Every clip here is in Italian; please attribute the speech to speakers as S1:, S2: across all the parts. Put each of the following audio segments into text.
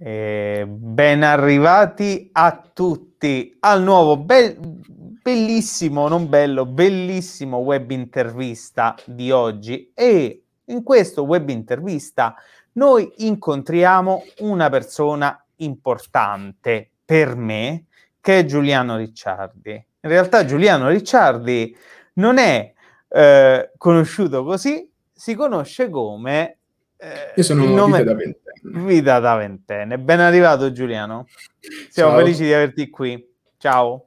S1: E eh, ben arrivati a tutti al nuovo bel, bellissimo, non bello, bellissimo web intervista di oggi e in questo web intervista noi incontriamo una persona importante per me che è Giuliano Ricciardi. In realtà Giuliano Ricciardi non è eh, conosciuto così, si conosce come eh, Io sono il nome... da 20 Vita da ventenne. Ben arrivato Giuliano. Siamo Ciao. felici di averti qui. Ciao.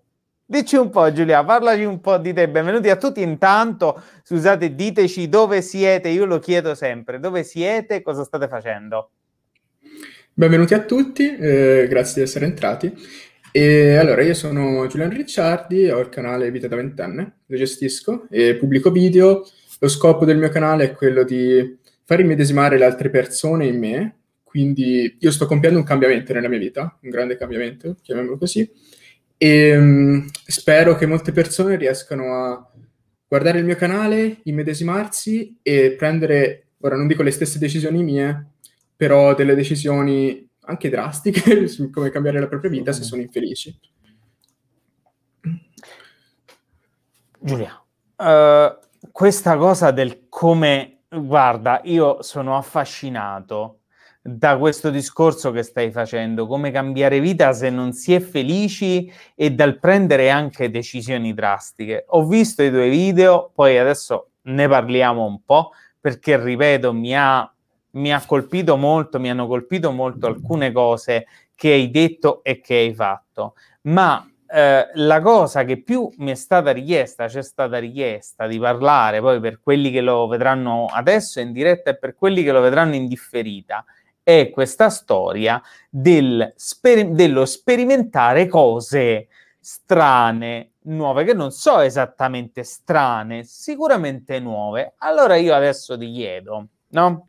S1: Dici un po', Giulia, parlaci un po' di te. Benvenuti a tutti. Intanto, scusate, diteci dove siete. Io lo chiedo sempre: dove siete e cosa state facendo?
S2: Benvenuti a tutti, eh, grazie di essere entrati. E allora, io sono Giuliano Ricciardi, ho il canale Vita da Ventenne, lo gestisco e pubblico video. Lo scopo del mio canale è quello di far immedesimare le altre persone in me quindi io sto compiendo un cambiamento nella mia vita, un grande cambiamento, chiamiamolo così, e um, spero che molte persone riescano a guardare il mio canale, immedesimarsi e prendere, ora non dico le stesse decisioni mie, però delle decisioni anche drastiche su come cambiare la propria vita se mm. sono infelici.
S1: Giulia, uh, questa cosa del come, guarda, io sono affascinato da questo discorso che stai facendo, come cambiare vita se non si è felici e dal prendere anche decisioni drastiche. Ho visto i tuoi video, poi adesso ne parliamo un po', perché ripeto, mi ha, mi ha colpito molto, mi hanno colpito molto alcune cose che hai detto e che hai fatto, ma eh, la cosa che più mi è stata richiesta, c'è stata richiesta di parlare poi per quelli che lo vedranno adesso in diretta e per quelli che lo vedranno in differita, è questa storia del sper- dello sperimentare cose strane, nuove, che non so esattamente strane, sicuramente nuove. Allora io adesso ti chiedo, no?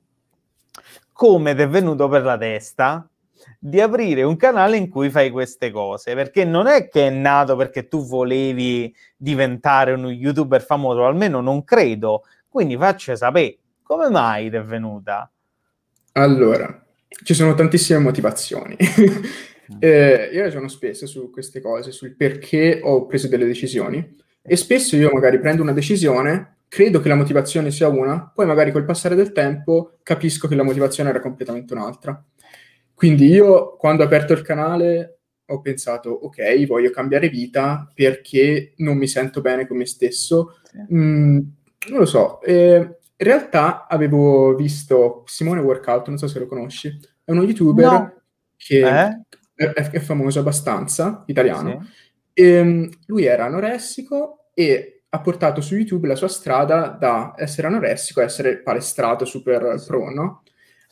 S1: Come ti è venuto per la testa di aprire un canale in cui fai queste cose? Perché non è che è nato perché tu volevi diventare uno youtuber famoso, almeno non credo. Quindi faccia sapere come mai ti è venuta.
S2: Allora, ci sono tantissime motivazioni. eh, io ragiono spesso su queste cose, sul perché ho preso delle decisioni e spesso io magari prendo una decisione, credo che la motivazione sia una, poi magari col passare del tempo capisco che la motivazione era completamente un'altra. Quindi io quando ho aperto il canale ho pensato, ok, voglio cambiare vita perché non mi sento bene con me stesso. Sì. Mm, non lo so. Eh, in realtà avevo visto Simone Workout, non so se lo conosci, è uno youtuber no. che eh? è, è, famoso abbastanza, italiano. Sì. E, ehm, lui era anoressico e ha portato su YouTube la sua strada da essere anoressico a essere palestrato super sì. pro, no?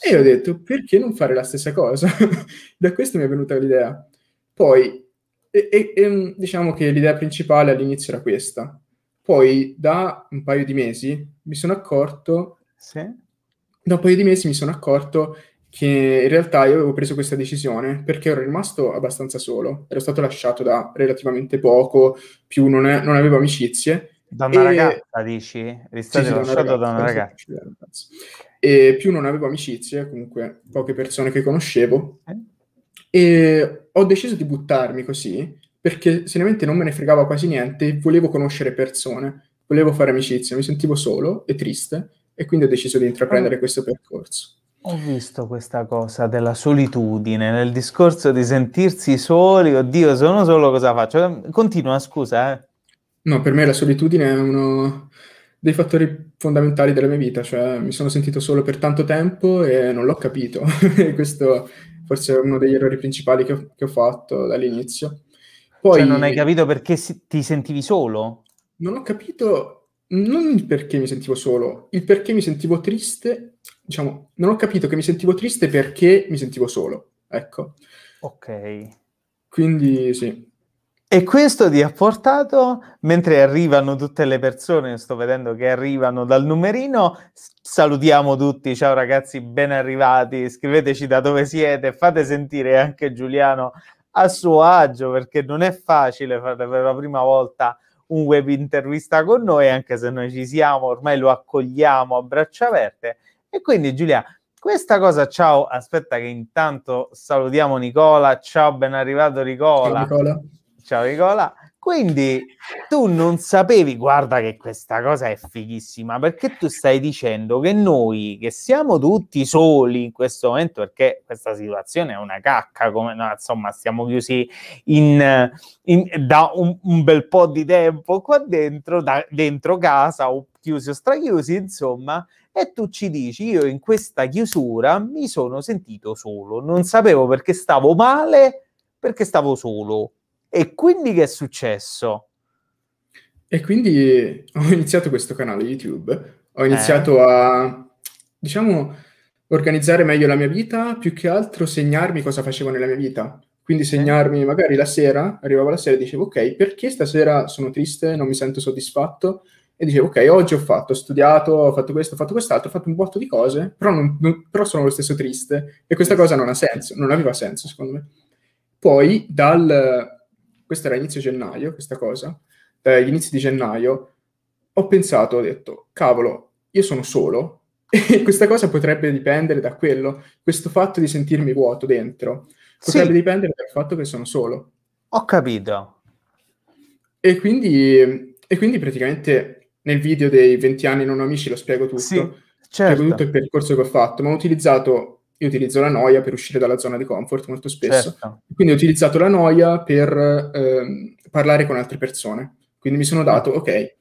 S2: E ho detto, perché non fare la stessa cosa? da questo mi è venuta l'idea. Poi, e, e, ehm, diciamo che l'idea principale all'inizio era questa. Poi da un paio di mesi mi sono accorto... Sì? Da un paio di mesi mi sono accorto che in realtà io avevo preso questa decisione perché ero rimasto abbastanza solo, ero stato lasciato da relativamente poco, più non, è, non avevo amicizie. Da una e... ragazza
S1: dici? Eri stato sì, sì, lasciato da una ragazza.
S2: Da una ragazza. E più non avevo amicizie, comunque poche persone che conoscevo. Eh? E ho deciso di buttarmi così perché seriamente non me ne fregava quasi niente, volevo conoscere persone, volevo fare amicizia, mi sentivo solo e triste e quindi ho deciso di intraprendere questo percorso.
S1: Ho visto questa cosa della solitudine, nel discorso di sentirsi soli, oddio, sono solo cosa faccio? Continua, scusa. Eh. No, per me
S2: la solitudine è uno dei fattori fondamentali della mia vita, cioè mi sono sentito solo per tanto tempo e non l'ho capito. Questo forse è uno degli errori principali che ho, che ho fatto dall'inizio. Poi, cioè non hai
S1: capito perché si- ti sentivi solo? Non ho capito, non il perché mi sentivo solo,
S2: il perché mi sentivo triste, diciamo, non ho capito che mi sentivo triste perché mi sentivo solo,
S1: ecco. Ok. Quindi sì. E questo ti ha portato, mentre arrivano tutte le persone, sto vedendo che arrivano dal numerino, salutiamo tutti, ciao ragazzi, ben arrivati, scriveteci da dove siete, fate sentire anche Giuliano a suo agio perché non è facile fare per la prima volta un web intervista con noi, anche se noi ci siamo, ormai lo accogliamo a braccia aperte. E quindi Giulia, questa cosa, ciao, aspetta che intanto salutiamo Nicola, ciao, ben arrivato Nicola. Ciao Nicola. Ciao, Nicola. Quindi tu non sapevi, guarda che questa cosa è fighissima, perché tu stai dicendo che noi che siamo tutti soli in questo momento, perché questa situazione è una cacca, come, no, insomma stiamo chiusi in, in, da un, un, bel po' di tempo qua dentro, da, dentro casa o chiusi o strachiusi, insomma, e tu ci dici io in questa chiusura mi sono sentito solo, non sapevo perché stavo male, perché stavo solo e quindi che è successo? E quindi ho iniziato questo canale YouTube, ho eh. iniziato
S2: eh. a, diciamo, organizzare meglio la mia vita, più che altro segnarmi cosa facevo nella mia vita. Quindi segnarmi magari la sera, arrivavo la sera e dicevo ok, perché stasera sono triste, non mi sento soddisfatto? E dicevo ok, oggi ho fatto, ho studiato, ho fatto questo, ho fatto quest'altro, ho fatto un botto di cose, però, non, non, però sono lo stesso triste. E questa cosa non ha senso, non aveva senso secondo me. Poi dal questo era inizio gennaio, questa cosa, dagli eh, inizi di gennaio, ho pensato, ho detto, cavolo, io sono solo e questa cosa potrebbe dipendere da quello, questo fatto di sentirmi vuoto dentro, potrebbe sì. dipendere dal fatto che sono solo.
S1: Ho capito.
S2: E quindi, e quindi praticamente nel video dei 20 anni non amici lo spiego tutto, sì, certo. spiego tutto il percorso che ho fatto, ma ho utilizzato e utilizzo la noia per uscire dalla zona di comfort molto spesso. Certo. Quindi ho utilizzato la noia per ehm, parlare con altre persone. Quindi mi sono dato, ok,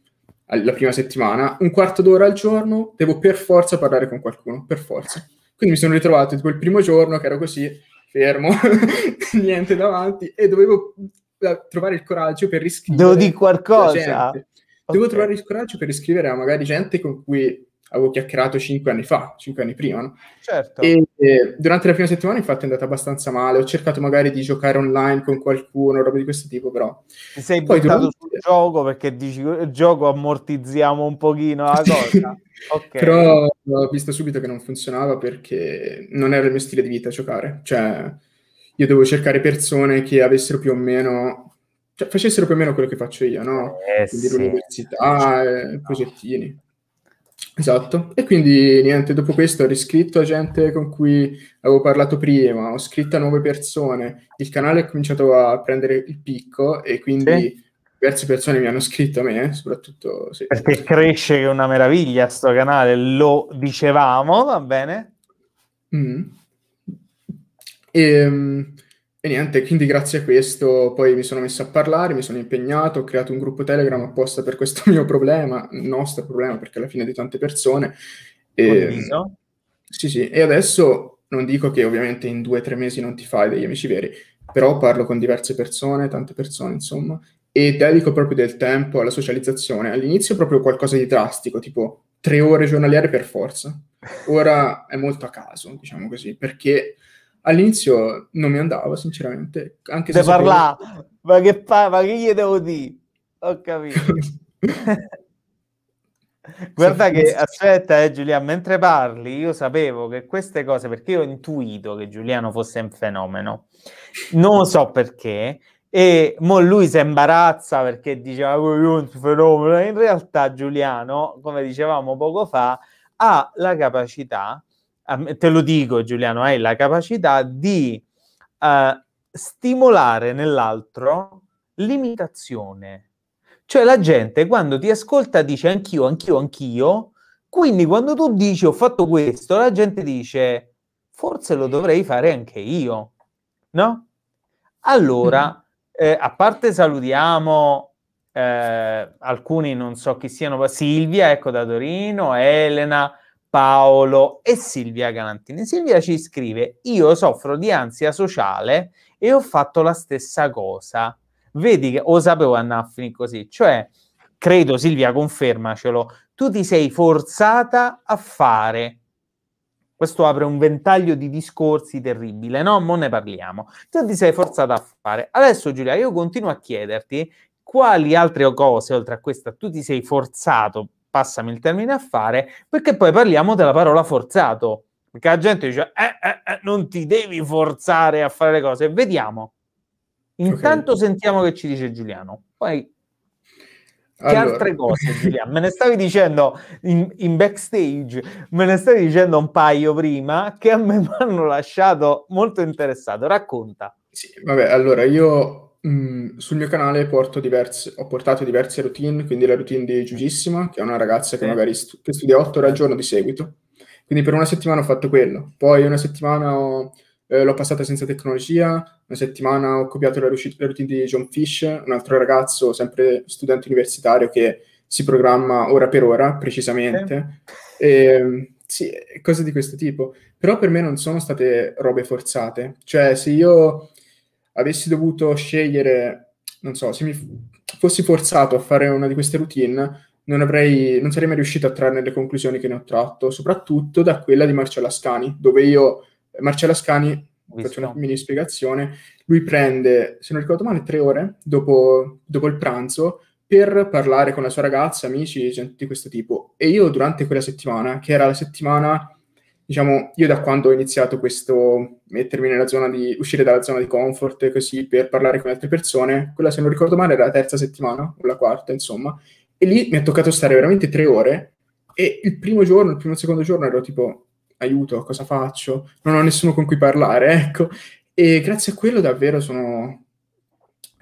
S2: la prima settimana, un quarto d'ora al giorno, devo per forza parlare con qualcuno, per forza. Quindi mi sono ritrovato quel primo giorno che ero così, fermo, niente davanti, e dovevo eh, trovare il coraggio per riscrivere. Devo dire qualcosa. Okay. Devo trovare il coraggio per iscrivere a magari gente con cui avevo chiacchierato cinque anni fa, cinque anni prima. No? Certo. E, e, durante la prima settimana infatti è andata abbastanza male, ho cercato magari di giocare online con qualcuno, roba di questo tipo, però... Ti sei Poi, buttato durante...
S1: sul gioco perché dici, eh, gioco ammortizziamo un pochino la cosa.
S2: okay. Però ho visto subito che non funzionava perché non era il mio stile di vita giocare, cioè io devo cercare persone che avessero più o meno cioè, facessero più o meno quello che faccio io, no? Eh, Quindi sì. l'università, eh, progettini. Esatto, e quindi niente, dopo questo ho riscritto a gente con cui avevo parlato prima, ho scritto a nuove persone, il canale ha cominciato a prendere il picco e quindi sì. diverse persone mi hanno scritto a me, soprattutto... Sì.
S1: Perché cresce che è una meraviglia questo canale, lo dicevamo, va bene?
S2: Mm. E, ehm, e niente, quindi grazie a questo poi mi sono messo a parlare, mi sono impegnato, ho creato un gruppo Telegram apposta per questo mio problema, nostro problema perché alla fine di tante persone. E, sì, sì, e adesso non dico che ovviamente in due o tre mesi non ti fai degli amici veri, però parlo con diverse persone, tante persone insomma, e dedico proprio del tempo alla socializzazione. All'inizio proprio qualcosa di drastico, tipo tre ore giornaliere per forza. Ora è molto a caso, diciamo così, perché all'inizio non mi andava, sinceramente. Anche se parla,
S1: sapevo... ma, che pa- ma che gli devo dire? Ho capito. Guarda che aspetta, eh, Giuliano, mentre parli, io sapevo che queste cose, perché io ho intuito che Giuliano fosse un fenomeno, non so perché, e mo lui si imbarazza perché diceva oh, io un fenomeno. In realtà, Giuliano, come dicevamo poco fa, ha la capacità Ah, te lo dico Giuliano, hai la capacità di uh, stimolare nell'altro l'imitazione. Cioè la gente quando ti ascolta dice anch'io, anch'io, anch'io, quindi quando tu dici ho fatto questo, la gente dice forse lo dovrei fare anche io, no? Allora, mm-hmm. eh, a parte salutiamo eh, alcuni, non so chi siano, Silvia, ecco da Torino, Elena, Paolo e Silvia Galantini. Silvia ci scrive: Io soffro di ansia sociale e ho fatto la stessa cosa. Vedi che o sapevo andare a così, cioè credo Silvia, confermacelo, tu ti sei forzata a fare. Questo apre un ventaglio di discorsi terribile, no? Non ne parliamo. Tu ti sei forzata a fare. Adesso Giulia, io continuo a chiederti quali altre cose, oltre a questa, tu ti sei forzato passami il termine a fare, perché poi parliamo della parola forzato, perché la gente dice eh, eh, eh, non ti devi forzare a fare le cose, vediamo. Intanto okay. sentiamo che ci dice Giuliano, poi che altre cose, Giuliano? Me ne stavi dicendo in, in, backstage, me ne stavi dicendo un paio prima che a me mi hanno lasciato molto interessato. Racconta. Sì, vabbè,
S2: allora io Mm, sul mio canale diverse, ho portato diverse routine, quindi la routine di Giugissima, che è una ragazza che magari stu- che studia 8 ore al giorno di seguito. Quindi per una settimana ho fatto quello, poi una settimana ho, eh, l'ho passata senza tecnologia, una settimana ho copiato la, ruc- la routine di John Fish, un altro ragazzo, sempre studente universitario, che si programma ora per ora, precisamente. E, ehm, sì, cose di questo tipo. Però per me non sono state robe forzate. Cioè, se io avessi dovuto scegliere, non so, se mi fossi forzato a fare una di queste routine, non, avrei, non sarei mai riuscito a trarne le conclusioni che ne ho tratto, soprattutto da quella di Marcella Scani, dove io, Marcello Ascani, faccio una mini spiegazione, lui prende, se non ricordo male, tre ore dopo, dopo il pranzo per parlare con la sua ragazza, amici, gente di questo tipo. E io durante quella settimana, che era la settimana diciamo, io da quando ho iniziato questo mettermi nella zona di uscire dalla zona di comfort così per parlare con altre persone, quella se non ricordo male era la terza settimana o la quarta, insomma, e lì mi è toccato stare veramente tre ore e il primo giorno, il primo e secondo giorno ero tipo aiuto, cosa faccio? Non ho nessuno con cui parlare, ecco. E grazie a quello davvero sono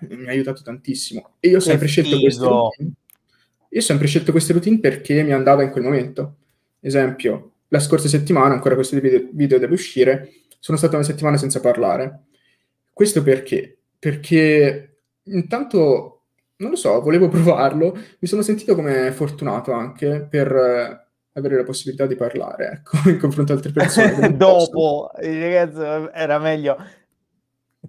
S2: mi ha aiutato tantissimo e io ho sempre scelto queste routine. Io ho sempre scelto queste routine perché mi andava in quel momento. Esempio, la scorsa settimana, ancora questo video, video deve uscire, sono stata una settimana senza parlare. Questo perché? Perché intanto, non lo so, volevo provarlo, mi sono sentito come fortunato anche per eh, avere la possibilità di parlare ecco, in confronto ad altre persone. Dopo,
S1: ragazzo, era meglio.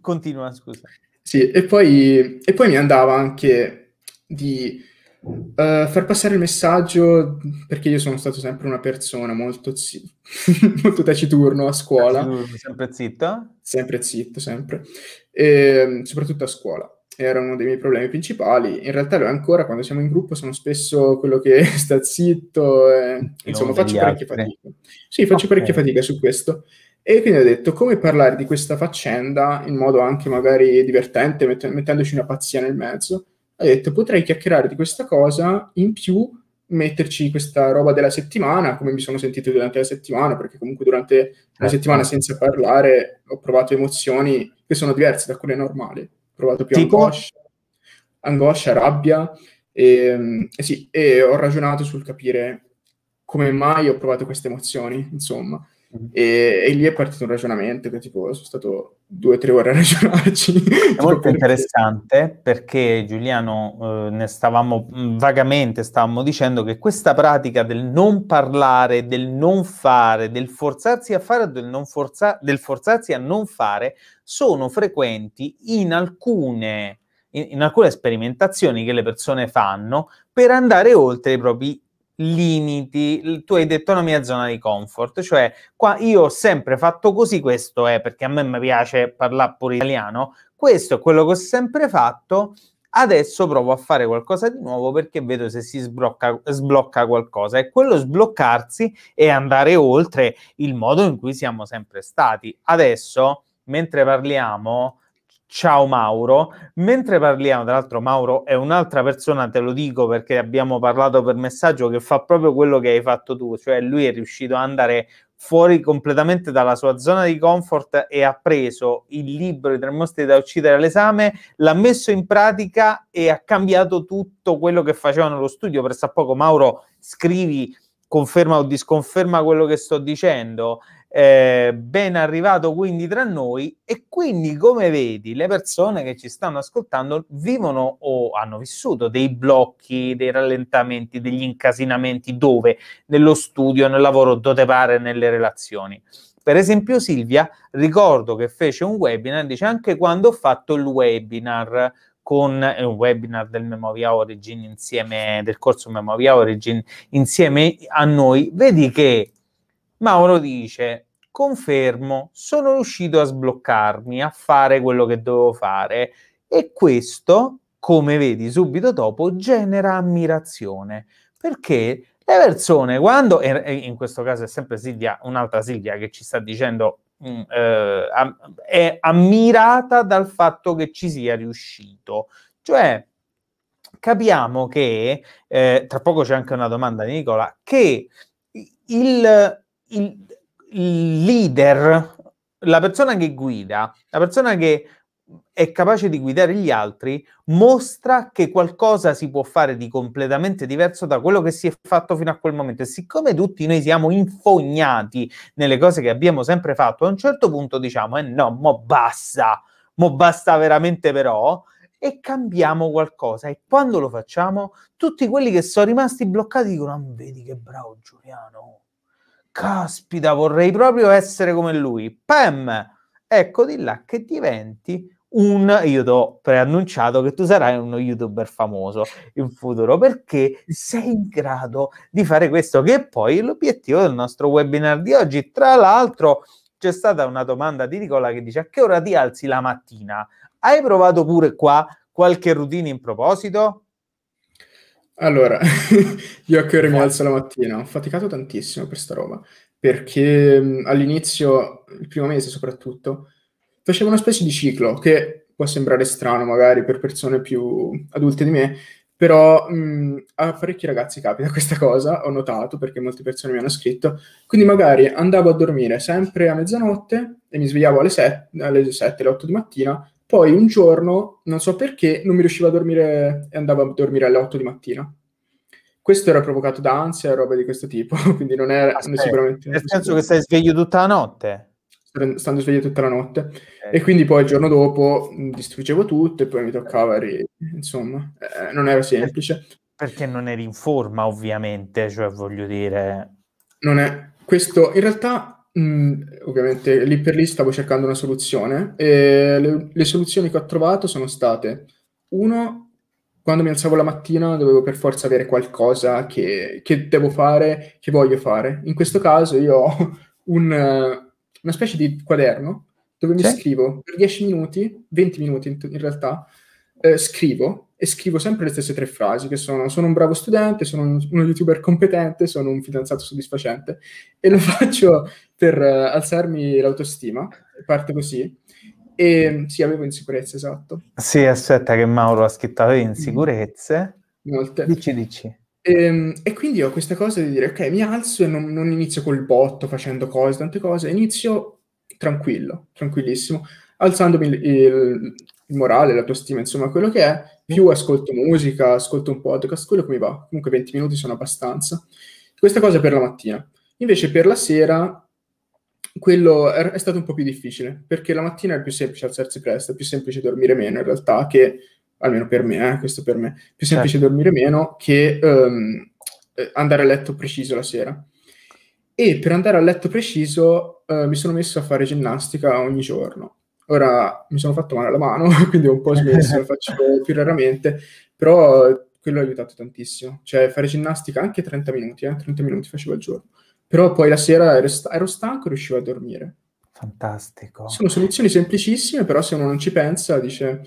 S2: Continua, scusa. Sì, e poi, e poi mi andava anche di uh, far passare il messaggio, perché io sono stato sempre una persona molto, zi- molto taciturno a scuola. Sempre zitta? Sempre zitto, sempre. E, ehm, soprattutto a scuola. Era uno dei miei problemi principali. In realtà lo è ancora, quando siamo in gruppo sono spesso quello che sta zitto. E, eh, insomma, faccio parecchia fatica. Sì, faccio okay. parecchia fatica su questo. E quindi ho detto come parlare di questa faccenda in modo anche magari divertente, mett- mettendoci una pazzia nel mezzo, ha detto potrei chiacchierare di questa cosa, in più metterci questa roba della settimana, come mi sono sentito durante la settimana, perché comunque durante la certo. settimana senza parlare ho provato emozioni che sono diverse da quelle normali, ho provato più tipo? angoscia, angoscia, rabbia, e, ehm, e, eh sì, e ho ragionato sul capire come mai ho provato queste emozioni, insomma. Mm-hmm. E, e, lì è partito un ragionamento che tipo sono stato
S1: due o tre ore a ragionarci. È molto perché... interessante perché Giuliano eh, ne stavamo mm, vagamente stavamo dicendo che questa pratica del non parlare, del non fare, del forzarsi a fare del, forza, del forzarsi a non fare sono frequenti in alcune in, in alcune sperimentazioni che le persone fanno per andare oltre i propri limiti, tu hai detto la mia zona di comfort, cioè qua io ho sempre fatto così, questo è perché a me mi piace parlare pure italiano, questo è quello che ho sempre fatto, adesso provo a fare qualcosa di nuovo perché vedo se si sblocca, sblocca qualcosa e quello sbloccarsi e andare oltre il modo in cui siamo sempre stati. Adesso, mentre parliamo, Ciao Mauro, mentre parliamo, tra l'altro Mauro è un'altra persona, te lo dico perché abbiamo parlato per messaggio, che fa proprio quello che hai fatto tu, cioè lui è riuscito ad andare fuori completamente dalla sua zona di comfort e ha preso il libro I tre mostri da uccidere all'esame, l'ha messo in pratica e ha cambiato tutto quello che faceva nello studio. Per sa poco Mauro scrivi, conferma o disconferma quello che sto dicendo eh, ben arrivato quindi tra noi e quindi come vedi le persone che ci stanno ascoltando vivono o hanno vissuto dei blocchi, dei rallentamenti, degli incasinamenti dove? Nello studio, nel lavoro, dove pare, nelle relazioni. Per esempio Silvia, ricordo che fece un webinar, dice anche quando ho fatto il webinar, con eh, un webinar del Memoria Origin insieme del corso Memoria Origin insieme a noi, vedi che Mauro dice, confermo, sono riuscito a sbloccarmi, a fare quello che dovevo fare e questo, come vedi subito dopo, genera ammirazione perché le persone quando, e in questo caso è sempre Silvia, un'altra Silvia che ci sta dicendo mh, mm, eh, è ammirata dal fatto che ci sia riuscito, cioè capiamo che, eh, tra poco c'è anche una domanda di Nicola, che il il, il leader, la persona che guida, la persona che è capace di guidare gli altri, mostra che qualcosa si può fare di completamente diverso da quello che si è fatto fino a quel momento. E siccome tutti noi siamo infognati nelle cose che abbiamo sempre fatto, a un certo punto diciamo, eh no, mo basta, mo basta veramente però, e cambiamo qualcosa. E quando lo facciamo, tutti quelli che sono rimasti bloccati dicono, ah, vedi che bravo Giuliano, caspita, vorrei proprio essere come lui. Pam, ecco di là che diventi un, io ti ho preannunciato che tu sarai uno youtuber famoso in futuro perché sei in grado di fare questo, che è poi l'obiettivo del nostro webinar di oggi. Tra l'altro c'è stata una domanda di Nicola che dice a che ora ti alzi la mattina? Hai provato pure qua qualche routine in proposito? Allora, io a che ora mi alzo la mattina? Ho faticato tantissimo per
S2: sta roba, perché mm, all'inizio, il primo mese soprattutto, facevo una specie di ciclo che può sembrare strano magari per persone più adulte di me, però mh, mm, a parecchi ragazzi capita questa cosa, ho notato perché molte persone mi hanno scritto, quindi magari andavo a dormire sempre a mezzanotte e mi svegliavo alle, set- alle 7, alle 8 di mattina poi un giorno, non so perché, non mi riuscivo a dormire e andavo a dormire alle 8 di mattina. Questo era provocato da ansia e roba di questo tipo, quindi non era Aspetta, ah, sicuramente... Nel senso che stai sveglio tutta la notte? Stando sveglio tutta la notte. Okay. E quindi poi il giorno dopo mm, distruggevo tutto e poi mi toccava... Ri... Insomma, eh,
S1: non era semplice. Perché non eri in forma, ovviamente, cioè voglio dire... Non
S2: è... Questo in realtà Mm, ovviamente lì per lì stavo cercando una soluzione e le, le, soluzioni che ho trovato sono state uno, quando mi alzavo la mattina dovevo per forza avere qualcosa che, che devo fare, che voglio fare. In questo caso io ho un, una specie di quaderno dove mi sì. scrivo per 10 minuti, 20 minuti in, in realtà, eh, scrivo e scrivo sempre le stesse tre frasi che sono sono un bravo studente, sono uno youtuber competente, sono un fidanzato soddisfacente e lo faccio per uh, alzarmi l'autostima, parte così. E sì, avevo insicurezze, esatto.
S1: Sì, aspetta che Mauro ha scritto avevi mm. insicurezze. Molte. Dici, dici.
S2: E, ehm, e, quindi ho questa cosa di dire, ok, mi alzo e non, non inizio col botto facendo cose, tante cose, inizio tranquillo, tranquillissimo, alzandomi il, il, il morale, l'autostima, insomma, quello che è, più ascolto musica, ascolto un podcast, quello che mi va. Comunque 20 minuti sono abbastanza. Questa cosa per la mattina. Invece per la sera quello è stato un po' più difficile, perché la mattina è più semplice alzarsi presto, è più semplice dormire meno in realtà che, almeno per me, eh, questo per me, più certo. semplice certo. dormire meno che um, andare a letto preciso la sera. E per andare a letto preciso uh, mi sono messo a fare ginnastica ogni giorno Ora mi sono fatto male alla mano, quindi ho un po' smesso, lo faccio più raramente, però quello ha aiutato tantissimo. Cioè fare ginnastica anche 30 minuti, eh, 30 minuti facevo al giorno. Però poi la sera ero, st- ero stanco e riuscivo a dormire.
S1: Fantastico.
S2: Sono soluzioni semplicissime, però se uno non ci pensa dice...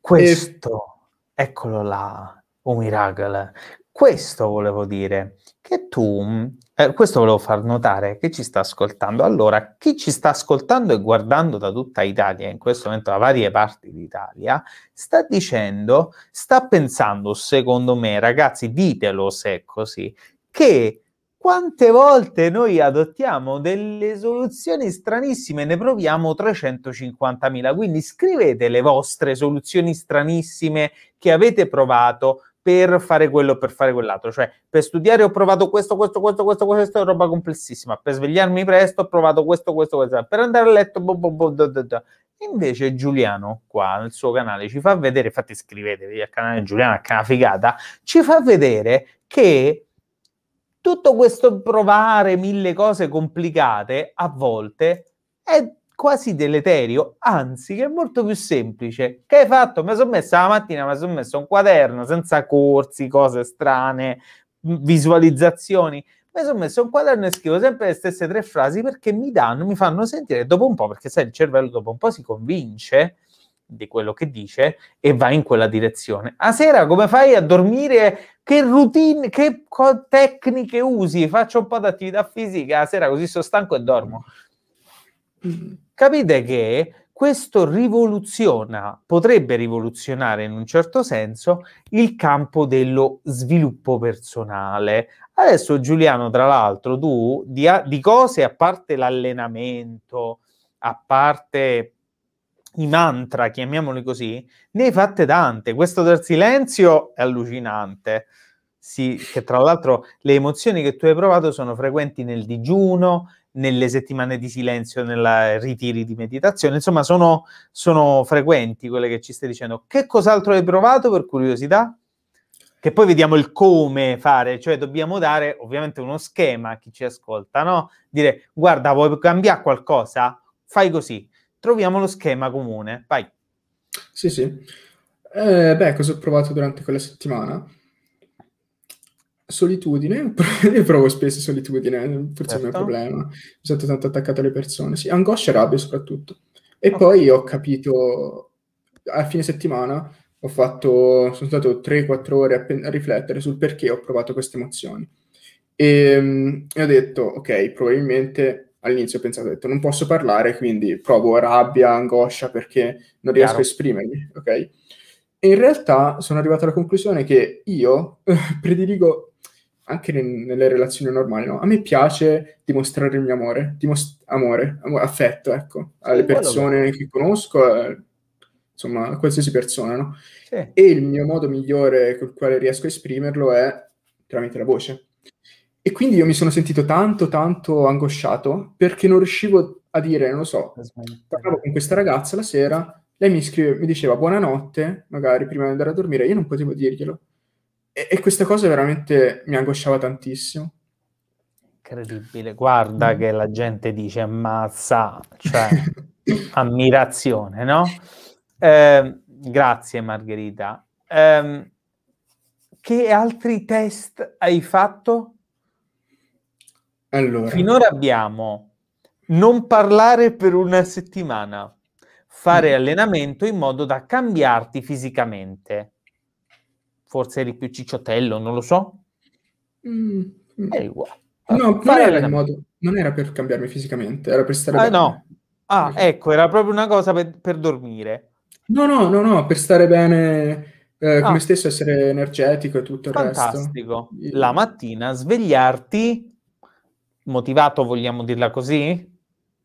S2: Questo,
S1: eh, eccolo là, un miracolo. Questo volevo dire, che tu eh, questo volevo far notare che ci sta ascoltando. Allora, chi ci sta ascoltando e guardando da tutta Italia, in questo momento da varie parti d'Italia, sta dicendo, sta pensando, secondo me, ragazzi, ditelo se è così, che quante volte noi adottiamo delle soluzioni stranissime ne proviamo 350.000. Quindi scrivete le vostre soluzioni stranissime che avete provato per fare quello o per fare quell'altro. Cioè, per studiare ho provato questo, questo, questo, questo, questo, roba complessissima. Per svegliarmi presto ho provato questo, questo, questo. Per andare a letto, boh, boh, boh, do, do, Invece Giuliano, qua nel suo canale, ci fa vedere, infatti iscrivetevi al canale Giuliano, che è una figata, ci fa vedere che tutto questo provare mille cose complicate, a volte, è quasi deleterio, anzi che è molto più semplice. Che hai fatto? Mi sono messa la mattina, mi sono messo un quaderno senza corsi, cose strane, visualizzazioni. Mi sono messo un quaderno e scrivo sempre le stesse tre frasi perché mi danno, mi fanno sentire dopo un po', perché sai, il cervello dopo un po' si convince di quello che dice e va in quella direzione. A sera come fai a dormire? Che routine, che co- tecniche usi? Faccio un po' di attività fisica a sera così sono stanco e dormo. Capite che questo rivoluziona, potrebbe rivoluzionare in un certo senso il campo dello sviluppo personale. Adesso Giuliano, tra l'altro, tu di, di cose a parte l'allenamento, a parte i mantra, chiamiamoli così, ne hai fatte tante. Questo del silenzio è allucinante. Sì, che tra l'altro le emozioni che tu hai provato sono frequenti nel digiuno, nelle settimane di silenzio, nei ritiri di meditazione. Insomma, sono, sono, frequenti quelle che ci stai dicendo. Che cos'altro hai provato per curiosità? Che poi vediamo il come fare, cioè dobbiamo dare ovviamente uno schema a chi ci ascolta, no? Dire, guarda, vuoi cambiare qualcosa? Fai così. Troviamo lo schema comune. Vai. Sì, sì.
S2: Eh, beh, cosa ho provato durante quella settimana? Solitudine, io provo spesso solitudine, forse certo. non è un certo. problema, mi sento tanto attaccato alle persone, sì, angoscia e rabbia soprattutto. E okay. poi ho capito, a fine settimana ho fatto, sono stato 3-4 ore a, pen- a, riflettere sul perché ho provato queste emozioni. E, ehm, e, ho detto, ok, probabilmente all'inizio ho pensato, ho detto, non posso parlare, quindi provo rabbia, angoscia perché non riesco Chiaro. a esprimermi, ok? E in realtà sono arrivato alla conclusione che io prediligo anche nelle relazioni normali, no? A me piace dimostrare il mio amore, dimos- amore, amore affetto, ecco, sì, alle persone che conosco, eh, insomma, a qualsiasi persona, no? Sì. E il mio modo migliore col quale riesco a esprimerlo è tramite la voce. E quindi io mi sono sentito tanto, tanto angosciato perché non riuscivo a dire, non lo so, parlavo con questa ragazza la sera, lei mi, scrive, mi diceva buonanotte, magari prima di andare a dormire, io non potevo dirglielo e, e questa cosa veramente mi angosciava tantissimo.
S1: Incredibile, guarda mm. che la gente dice ammazza, cioè ammirazione, no? Eh, grazie Margherita. Eh, che altri test hai fatto? Allora. Finora abbiamo non parlare per una settimana, fare mm. allenamento in modo da cambiarti fisicamente, forse eri più cicciottello, non lo so. Mm. Eri mm. uguale. No, non era, modo, non era, per
S2: cambiarmi fisicamente, era per stare ah, bene. No.
S1: Ah, per... ecco, era proprio una cosa per, per, dormire.
S2: No, no, no, no, per stare bene eh, ah. come stesso, essere energetico
S1: e tutto il Fantastico. resto. Fantastico. La mattina svegliarti motivato, vogliamo dirla così?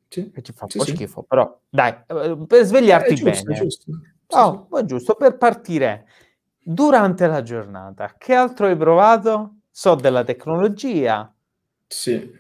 S1: Sì. Che ci fa un po' sì. schifo, però dai, eh, per svegliarti eh, è giusto, bene. È giusto. Oh, è giusto, per partire durante la giornata. Che altro hai provato? So della tecnologia. Sì.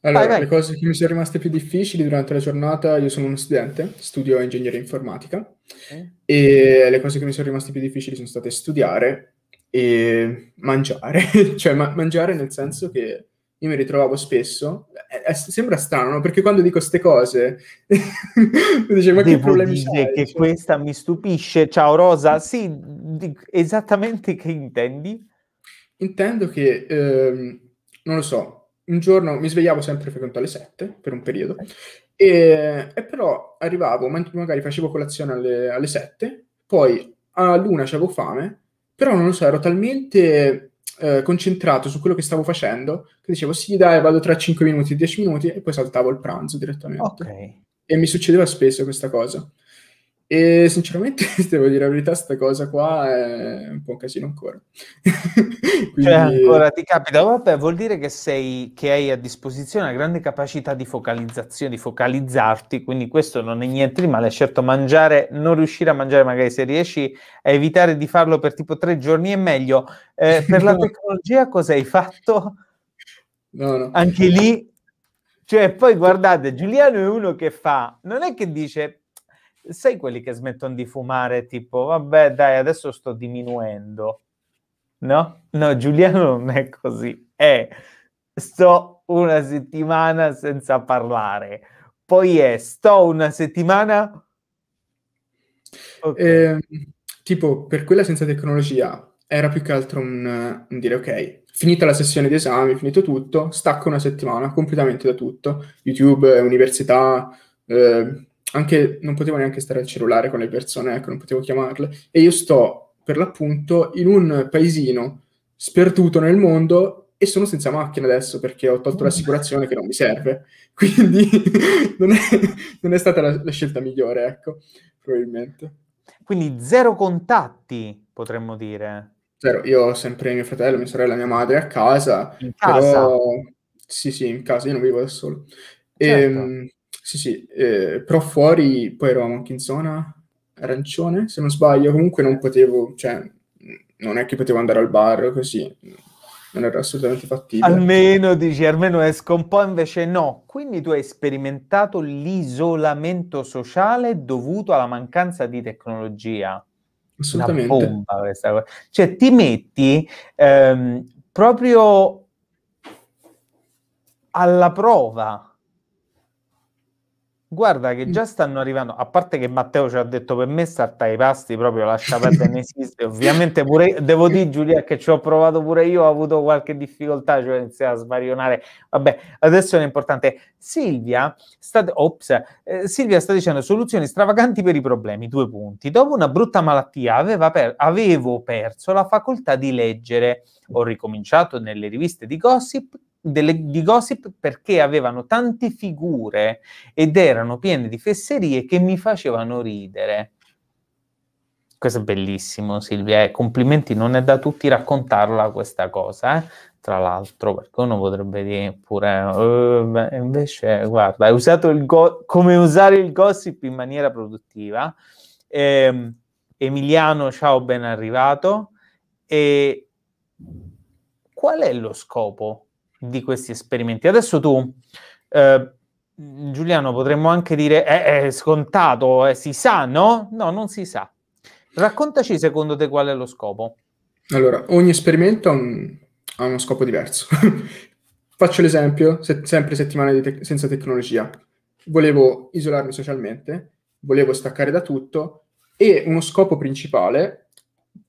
S2: Allora, vai, vai. le cose che mi sono rimaste più difficili durante la giornata, io sono uno studente, studio ingegneria informatica eh? e le cose che mi sono rimaste più difficili sono state studiare e mangiare, cioè ma- mangiare nel senso che io mi ritrovavo spesso. È, è, sembra strano, no? perché quando dico queste cose, dice, ma Devo che problemi
S1: c'è? che cioè... questa mi stupisce. Ciao Rosa, sì, di, esattamente che intendi? Intendo che, ehm, non lo so, un giorno mi
S2: svegliavo sempre frequento alle 7 per un periodo, e, e però arrivavo, magari facevo colazione alle, alle 7, poi luna avevo fame, però non lo so, ero talmente eh, concentrato su quello che stavo facendo, che dicevo sì dai vado tra 5 minuti, 10 minuti e poi saltavo il pranzo direttamente. Okay. E mi succedeva spesso questa cosa. E sinceramente, devo dire la verità, questa cosa qua è un po' un casino ancora. Cioè, quindi... Cioè, ancora
S1: ti capita, vabbè, vuol dire che, sei, che hai a disposizione una grande capacità di focalizzazione, di focalizzarti, quindi questo non è niente di male. Certo, mangiare, non riuscire a mangiare magari se riesci a evitare di farlo per tipo tre giorni è meglio. Eh, per la tecnologia cosa hai fatto? No, no. Anche lì... Cioè, poi guardate, Giuliano è uno che fa, non è che dice sai quelli che smettono di fumare tipo vabbè dai adesso sto diminuendo no? no Giuliano non è così è sto una settimana senza parlare poi è sto una settimana okay. eh,
S2: tipo per quella senza tecnologia era più che altro un, un dire ok finita la sessione di esami, finito tutto, stacco una settimana completamente da tutto, YouTube, università, eh, anche, non potevo neanche stare al cellulare con le persone, ecco, non potevo chiamarle. E io sto, per l'appunto, in un paesino sperduto nel mondo e sono senza macchina adesso perché ho tolto mm. l'assicurazione che non mi serve. Quindi non, è, non, è, stata la, la scelta migliore, ecco, probabilmente. Quindi zero contatti,
S1: potremmo dire. Zero.
S2: Io ho sempre mio fratello, mia sorella, mia madre a casa. In casa? Però... Sì, sì, in casa, io non vivo da solo. Certo. E, ehm, sì, sì, eh, però fuori poi eravamo anche in zona arancione, se non sbaglio, comunque non potevo, cioè non è che potevo andare al bar così, non era assolutamente fattibile.
S1: Almeno dici, almeno esco un po', invece no. Quindi tu hai sperimentato l'isolamento sociale dovuto alla mancanza di tecnologia. Assolutamente. Una bomba questa cosa. Cioè ti metti ehm, proprio alla prova Guarda che già mm. stanno arrivando, a parte che Matteo ci ha detto per me salta i pasti proprio lascia perdere non esiste, ovviamente pure devo dire Giulia che ci ho provato pure io, ho avuto qualche difficoltà, cioè iniziato a svarionare, vabbè adesso è importante. Silvia sta, ops, eh, Silvia sta dicendo soluzioni stravaganti per i problemi, due punti, dopo una brutta malattia per, avevo perso la facoltà di leggere, ho ricominciato nelle riviste di gossip delle, di gossip perché avevano tante figure ed erano piene di fesserie che mi facevano ridere. Questo è bellissimo, Silvia. Eh, complimenti, non è da tutti raccontarla questa cosa, eh? tra l'altro, perché uno potrebbe dire pure, uh, invece, guarda, hai usato il go- come usare il gossip in maniera produttiva. Eh, Emiliano, ciao, ben arrivato. E qual è lo scopo di questi esperimenti. Adesso tu, eh, Giuliano, potremmo anche dire è, eh, eh, è scontato, è, eh, si sa, no? No, non si sa. Raccontaci secondo te qual è lo scopo. Allora,
S2: ogni esperimento ha, un, ha uno scopo diverso. Faccio l'esempio, se, sempre settimane te- senza tecnologia. Volevo isolarmi socialmente, volevo staccare da tutto e uno scopo principale,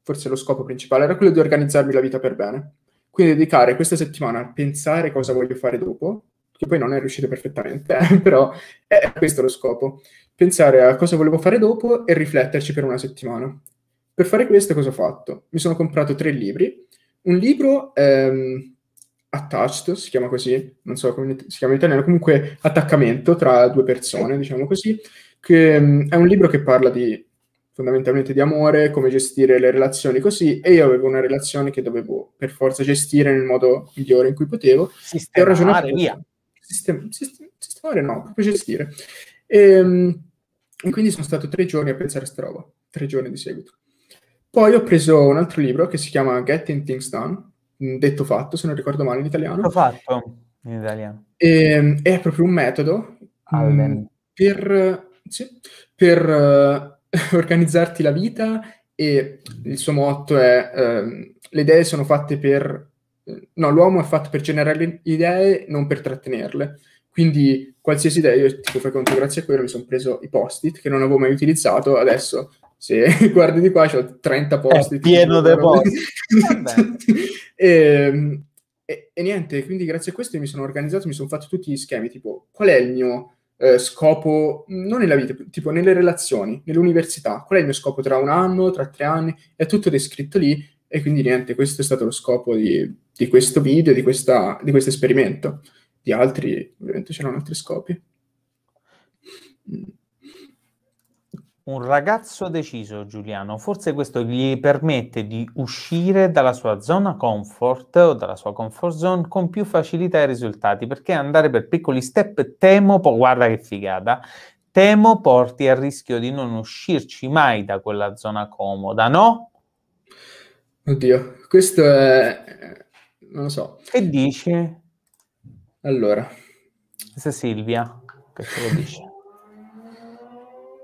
S2: forse lo scopo principale, era quello di organizzarmi la vita per bene. Quindi dedicare questa settimana a pensare cosa voglio fare dopo, che poi non è riuscito perfettamente, eh, però è questo lo scopo. Pensare a cosa volevo fare dopo e rifletterci per una settimana. Per fare questo cosa ho fatto? Mi sono comprato tre libri. Un libro ehm, attached, si chiama così, non so come si chiama in italiano, comunque attaccamento tra due persone, diciamo così, che mm, è un libro che parla di fondamentalmente di amore, come gestire le relazioni così, e io avevo una relazione che dovevo per forza gestire nel modo migliore in cui potevo. Sistemare, e ho ragionato, via. Sistem, sistem, sistemare no, proprio gestire. E, ehm, e, quindi sono stato tre giorni a pensare a questa roba, tre giorni di seguito. Poi ho preso un altro libro che si chiama Getting Things Done, detto fatto, se non ricordo male in italiano. Detto fatto
S1: in italiano.
S2: E, ehm, è proprio un metodo ah, mh, mm, per... Sì, per eh, organizzarti la vita e il suo motto è ehm, le idee sono fatte per... No, l'uomo è fatto per generare idee, non per trattenerle. Quindi qualsiasi idea, io tipo fai conto, grazie a quello mi sono preso i post-it che non avevo mai utilizzato, adesso se guardi di qua ho 30 post-it. È pieno di post e, e, e niente, quindi grazie a questo mi sono organizzato, mi sono fatto tutti gli schemi, tipo qual è il mio eh, scopo, mm, non nella vita, tipo nelle relazioni, nell'università, qual è il mio scopo tra un anno, tra tre anni, è tutto descritto lì e quindi niente, questo è stato lo scopo di, di questo video, di, questa, di questo esperimento. Di altri, ovviamente c'erano altri scopi. Mm.
S1: Un ragazzo deciso, Giuliano, forse questo gli permette di uscire dalla sua zona comfort o dalla sua comfort zone con più facilità e risultati, perché andare per piccoli step temo, po- guarda che figata, temo porti al rischio di non uscirci mai da quella zona comoda, no? Oddio, questo è... non lo so. Che dici? Allora. Questa è Silvia che ce lo dice.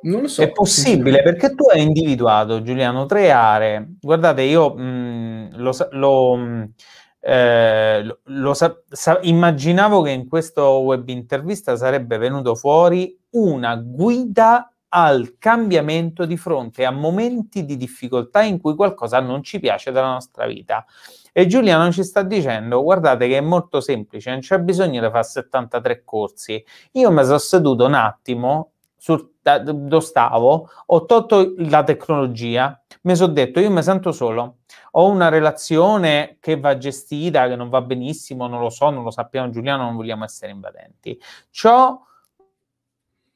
S1: Non lo so. È possibile perché tu hai individuato, Giuliano, tre aree. Guardate, io mh, mm, lo, lo, mm, eh, lo, lo sa- sa- immaginavo che in questo web intervista sarebbe venuto fuori una guida al cambiamento di fronte a momenti di difficoltà in cui qualcosa non ci piace della nostra vita. E Giuliano ci sta dicendo: guardate che è molto semplice, non c'è bisogno di fare 73 corsi. Io mi sono seduto un attimo sul da, dove stavo, ho tolto la tecnologia, mi sono detto io mi sento solo, ho una relazione che va gestita, che non va benissimo, non lo so, non lo sappiamo Giuliano, non vogliamo essere invadenti. Ciò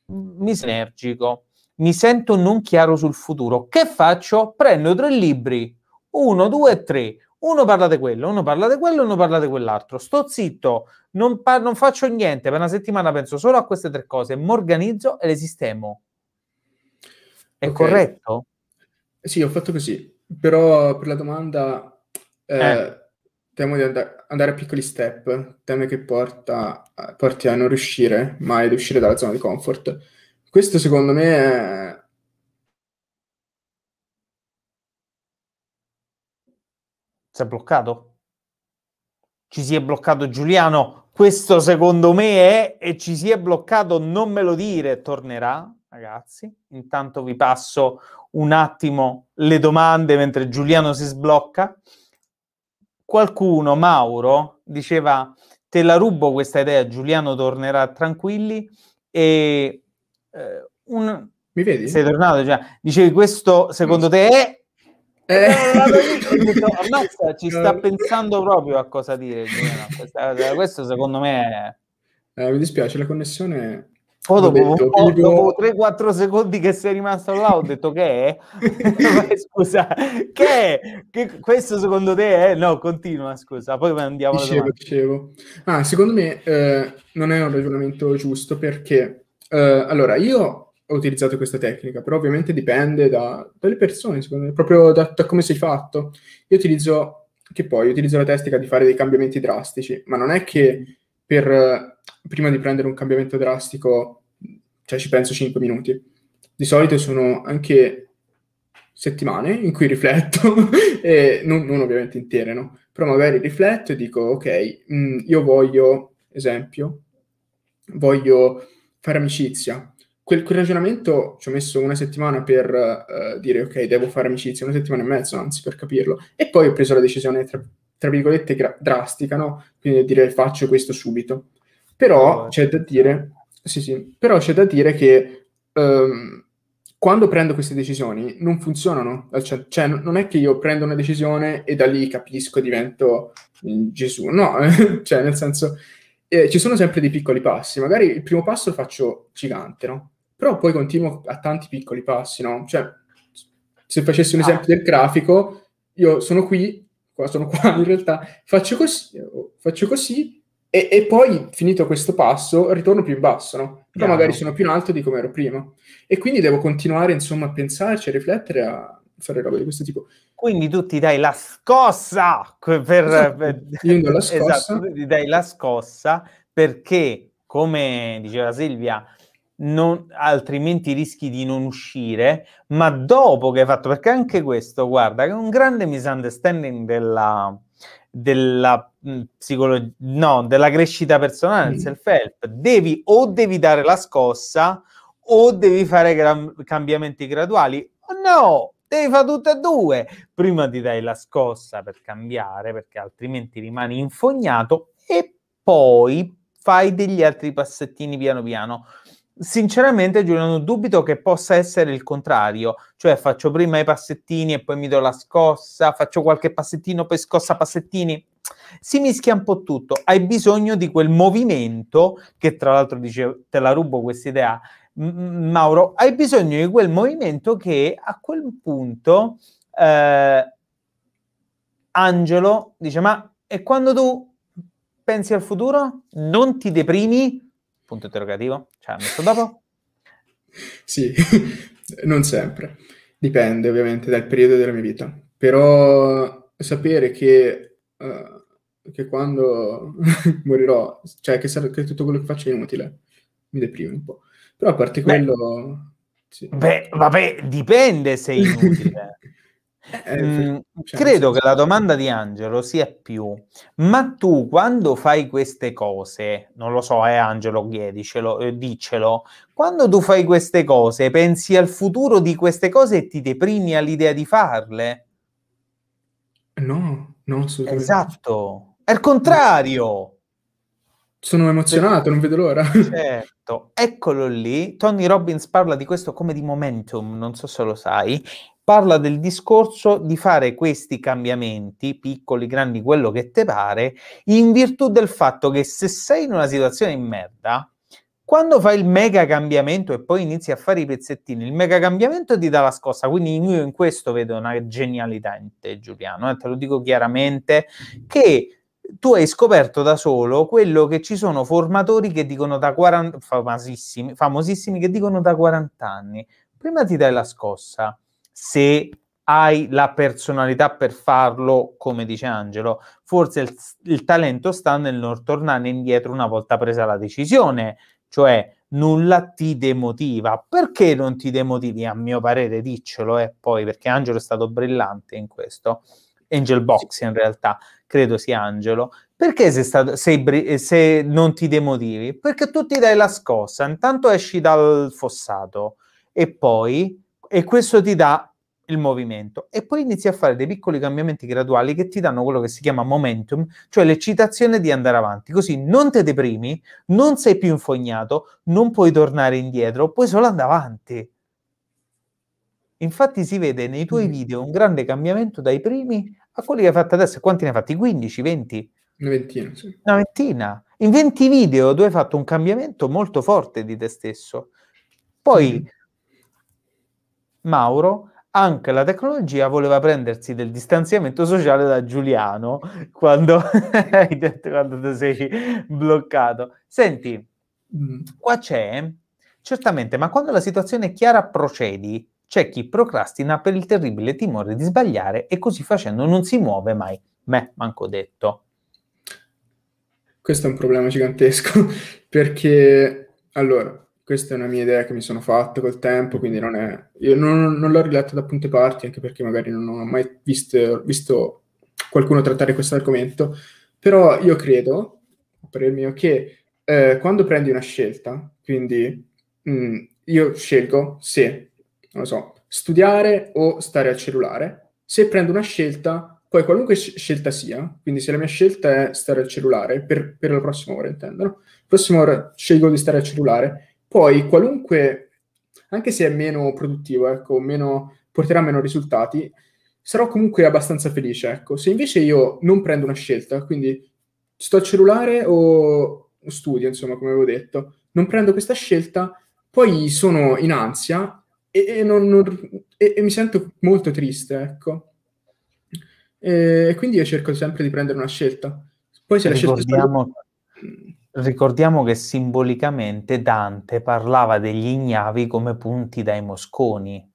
S1: mi sinergico, mi sento non chiaro sul futuro. Che faccio? Prendo tre libri, uno, due, tre. Uno parla di quello, uno parla di quello, uno parla di quell'altro. Sto zitto, non, par- non faccio niente, per una settimana penso solo a queste tre cose, mi organizzo e le sistemo.
S2: È okay. corretto? Sì, ho fatto così, però per la domanda eh, eh. temo di and- andare a piccoli step, Temo che porta, porti a non riuscire mai ad uscire dalla zona di comfort. Questo secondo me è
S1: si è bloccato? Ci si è bloccato Giuliano, questo secondo me è e ci si è bloccato, non me lo dire, tornerà, ragazzi. Intanto vi passo un attimo le domande mentre Giuliano si sblocca. Qualcuno, Mauro, diceva te la rubo questa idea, Giuliano tornerà tranquilli e eh, un... Mi vedi? Sei tornato già. Cioè, dicevi questo secondo mm. te è eh. eh detto, ammazza, ci sta eh. pensando proprio a cosa dire. questo secondo me
S2: è... eh, mi dispiace, la connessione... Poi dopo, detto, po', dopo
S1: 3-4 secondi che sei rimasto là ho detto che è? scusa, che è? Che, questo secondo te è? No, continua, scusa, poi andiamo dicevo, dicevo.
S2: Ah, secondo me eh, non è un ragionamento giusto perché... Eh, allora, io ho utilizzato questa tecnica, però ovviamente dipende da, dalle persone, secondo me, proprio da, da, come sei fatto. Io utilizzo, che poi, utilizzo la tecnica di fare dei cambiamenti drastici, ma non è che per, prima di prendere un cambiamento drastico, cioè ci penso 5 minuti. Di solito sono anche settimane in cui rifletto, e non, non, ovviamente intere, no? Però magari rifletto e dico, ok, mh, mm, io voglio, esempio, voglio fare amicizia, quel, quel, ragionamento ci ho messo una settimana per uh, dire ok, devo fare amicizia, una settimana e mezzo anzi per capirlo, e poi ho preso la decisione tra, tra virgolette gra- drastica, no? Quindi dire faccio questo subito. Però c'è da dire, sì, sì, però c'è da dire che um, quando prendo queste decisioni non funzionano, cioè, cioè, non è che io prendo una decisione e da lì capisco, divento Gesù, no, cioè nel senso eh, ci sono sempre dei piccoli passi, magari il primo passo lo faccio gigante, no? però poi continuo a tanti piccoli passi, no? Cioè, se facessi un ah. esempio del grafico, io sono qui, qua sono qua in realtà, faccio così, faccio così e, e poi finito questo passo ritorno più in basso, no? Però yeah. magari sono più in alto di come ero prima. E quindi devo continuare, insomma, a pensarci, a riflettere, a fare robe di questo tipo. Quindi tu ti dai la
S1: scossa per... Esatto. Io do la esatto, scossa. Esatto, ti dai la scossa perché, come diceva Silvia, non, altrimenti rischi di non uscire, ma dopo che hai fatto, perché anche questo, guarda, è un grande misunderstanding della, della psicologia, no, della crescita personale, del self-help, devi o devi dare la scossa o devi fare gra- cambiamenti graduali, no, devi fare tutte e due, prima ti dai la scossa per cambiare, perché altrimenti rimani infognato, e poi fai degli altri passettini piano piano Sinceramente, Giuliano, dubito che possa essere il contrario, cioè faccio prima i passettini e poi mi do la scossa, faccio qualche passettino, poi scossa passettini. Si mischia un po' tutto, hai bisogno di quel movimento, che tra l'altro dice, te la rubo questa idea, M- Mauro, hai bisogno di quel movimento che a quel punto eh, Angelo dice, ma e quando tu pensi al futuro non ti deprimi? Punto interrogativo? Cioè, messo dopo? sì,
S2: non sempre. Dipende ovviamente dal periodo della mia vita. Però sapere che, uh, che quando morirò, cioè che, sar- che, tutto quello che faccio
S1: è inutile, mi deprime un po'. Però a parte quello... Beh, sì. beh vabbè, dipende se è inutile.
S2: Eh, ehm,
S1: cioè, credo che la domanda di Angelo sia più, ma tu quando fai queste cose, non lo so, eh Angelo, chiedicelo, eh, diccelo, quando tu fai queste cose pensi al futuro di queste cose e ti deprimi all'idea di farle? No, no, assolutamente. Esatto, è il contrario. Sono emozionato, non vedo l'ora. Certo, eccolo lì. Tony Robbins parla di questo come di momentum, non so se lo sai, parla del discorso di fare questi cambiamenti, piccoli, grandi, quello che te pare, in virtù del fatto che se sei in una situazione in merda, quando fai il mega cambiamento e poi inizi a fare i pezzettini, il mega cambiamento ti dà la scossa. Quindi io in questo vedo una genialità in te, Giuliano, eh, te lo dico chiaramente, che tu hai scoperto da solo quello che ci sono formatori che dicono da 40 famosissimi, famosissimi che dicono da 40 anni. Prima ti dai la scossa, se hai la personalità per farlo, come dice Angelo. Forse il, il, talento sta nel non tornare indietro una volta presa la decisione, cioè nulla ti demotiva. Perché non ti demotivi? A mio parere, diccelo, e eh, poi perché Angelo è stato brillante in questo. Angel Box in realtà, credo sia Angelo. Perché sei stato, sei, eh, se non ti demotivi? Perché tu ti dai la scossa, intanto esci dal fossato e poi e questo ti dà il movimento e poi inizi a fare dei piccoli cambiamenti graduali che ti danno quello che si chiama momentum, cioè l'eccitazione di andare avanti. Così non ti deprimi, non sei più infognato, non puoi tornare indietro, puoi solo andare avanti. Infatti si vede nei tuoi mm. video un grande cambiamento dai primi a quelli che hai fatto adesso. Quanti ne hai fatti? 15, 20? Una ventina, sì. Una ventina. In 20 video dove hai fatto un cambiamento molto forte di te stesso. Poi mm. Mauro, anche la tecnologia voleva prendersi del distanziamento sociale da Giuliano quando, hai detto quando ti sei bloccato. Senti, mm. qua c'è, certamente, ma quando la situazione è chiara procedi, c'è chi procrastina per il terribile timore di sbagliare e così facendo non si muove mai. Me, manco detto.
S2: Questo è un problema gigantesco perché, allora, questa è una mia idea che mi sono fatta col tempo, quindi non è... Io non, non l'ho riletta da punte parti, anche perché magari non ho mai visto, visto qualcuno trattare questo argomento, però io credo, per il mio, che eh, quando prendi una scelta, quindi mh, mm, io scelgo se, non lo so, studiare o stare al cellulare, se prendo una scelta, poi qualunque scelta sia, quindi se la mia scelta è stare al cellulare, per, per la prossima ora intendo, la prossima ora scelgo di stare al cellulare, poi qualunque, anche se è meno produttivo, ecco, meno, porterà meno risultati, sarò comunque abbastanza felice, ecco. Se invece io non prendo una scelta, quindi sto al cellulare o studio, insomma, come avevo detto, non prendo questa scelta, poi sono in ansia e, e, non, non, e, e mi sento molto triste, ecco. E quindi io cerco sempre di prendere una scelta.
S1: Poi se la scelta... Ricordiamo che simbolicamente Dante parlava degli ignavi come punti dai mosconi,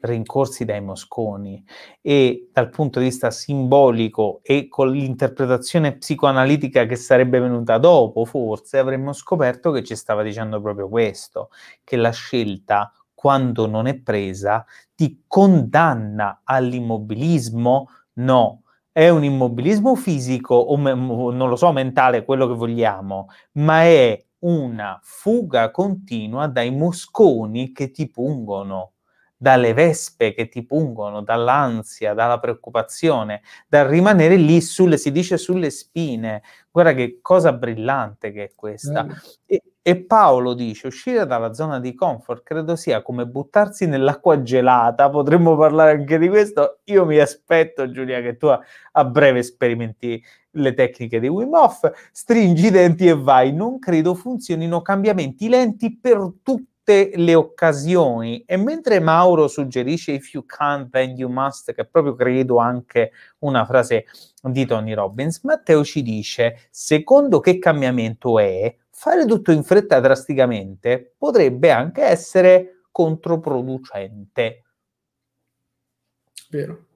S1: rincorsi dai mosconi e dal punto di vista simbolico e con l'interpretazione psicoanalitica che sarebbe venuta dopo, forse avremmo scoperto che ci stava dicendo proprio questo, che la scelta quando non è presa ti condanna all'immobilismo, no, è un immobilismo fisico o me- non lo so, mentale, quello che vogliamo, ma è una fuga continua dai mosconi che ti pungono, dalle vespe che ti pungono, dall'ansia, dalla preoccupazione, dal rimanere lì sulle, si dice sulle spine. Guarda che cosa brillante che è questa. E, e Paolo dice, uscire dalla zona di comfort credo sia come buttarsi nell'acqua gelata, potremmo parlare anche di questo. Io mi aspetto, Giulia, che tu a breve sperimenti le tecniche di Wim Hof, stringi i denti e vai. Non credo funzionino cambiamenti lenti per tutte le occasioni. E mentre Mauro suggerisce if you can't then you must, che proprio credo anche una frase di Tony Robbins, Matteo ci dice, secondo che cambiamento è fare tutto in fretta drasticamente potrebbe anche essere controproducente. Vero.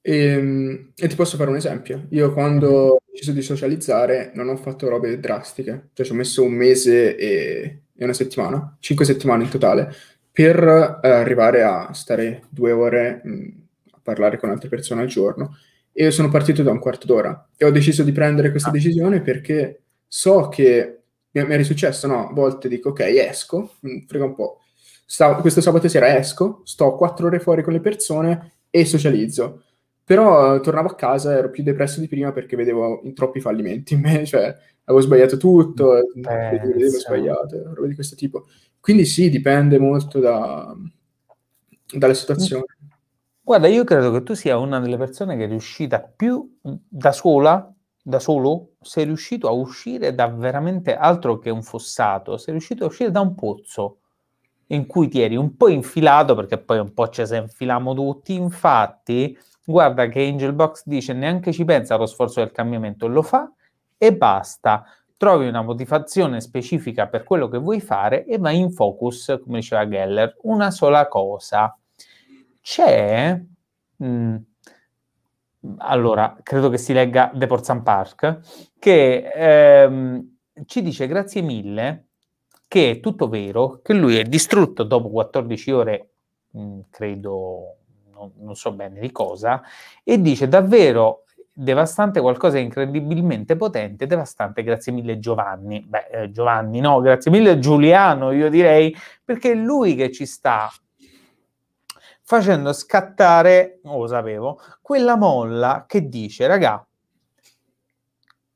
S1: E, ehm, e, ti posso
S2: fare un esempio. Io quando ho deciso di socializzare non ho fatto robe drastiche, cioè ci ho messo un mese e, e una settimana, cinque settimane in totale, per eh, arrivare a stare due ore mh, mm, a parlare con altre persone al giorno. E sono partito da un quarto d'ora e ho deciso di prendere questa ah. decisione perché So che mi, mi è risuccesso, no? A volte dico, ok, esco, mm, frega un po'. Sta, questo sabato sera esco, sto quattro ore fuori con le persone e socializzo. Però eh, tornavo a casa, ero più depresso di prima perché vedevo troppi fallimenti in me, cioè avevo sbagliato tutto, eh, avevo sbagliato, roba di questo tipo. Quindi sì, dipende molto da,
S1: dalla situazione. Guarda, io credo che tu sia una delle persone che è riuscita più da sola da solo, sei riuscito a uscire da veramente altro che un fossato, sei riuscito a uscire da un pozzo in cui ti eri un po' infilato, perché poi un po' ci si infiliamo tutti, infatti guarda che Angel Box dice neanche ci pensa allo sforzo del cambiamento, lo fa e basta, trovi una motivazione specifica per quello che vuoi fare e vai in focus, come diceva Geller, una sola cosa. C'è... Mh, mm, allora, credo che si legga The Portsan Park, che ehm, ci dice grazie mille che è tutto vero, che lui è distrutto dopo 14 ore, mh, mm, credo, non, non so bene di cosa, e dice davvero devastante, qualcosa di incredibilmente potente, devastante, grazie mille Giovanni. Beh, eh, Giovanni, no, grazie mille Giuliano, io direi, perché è lui che ci sta facendo scattare, non lo sapevo, quella molla che dice, raga,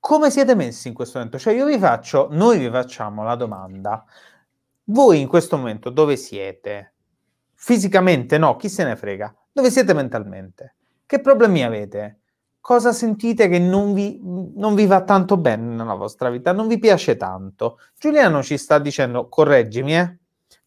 S1: come siete messi in questo momento? Cioè io vi faccio, noi vi facciamo la domanda, voi in questo momento dove siete? Fisicamente no, chi se ne frega? Dove siete mentalmente? Che problemi avete? Cosa sentite che non vi, non vi va tanto bene nella vostra vita? Non vi piace tanto? Giuliano ci sta dicendo, correggimi, eh?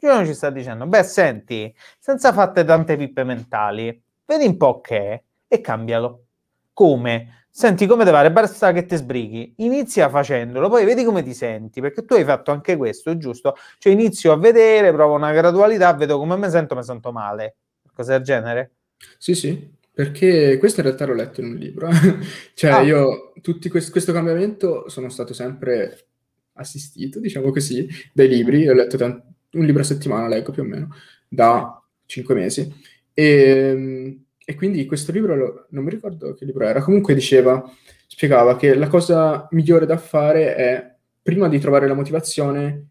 S1: Giuliano ci sta dicendo, beh, senti, senza fatte tante pippe mentali, vedi un po' che è e cambialo. Come? Senti come te pare, basta che ti sbrighi. Inizia facendolo, poi vedi come ti senti, perché tu hai fatto anche questo, giusto? Cioè inizio a vedere, provo una gradualità, vedo come mi sento, mi sento male. Cosa del genere? Sì, sì, perché questo in realtà l'ho letto in un libro.
S2: cioè ah. io, tutti quest- questo cambiamento sono stato sempre assistito, diciamo così, dai libri. Ho letto t- un libro a settimana leggo più o meno, da cinque mesi. E, ehm, e quindi questo libro, lo, non mi ricordo che libro era, comunque diceva, spiegava che la cosa migliore da fare è, prima di trovare la motivazione,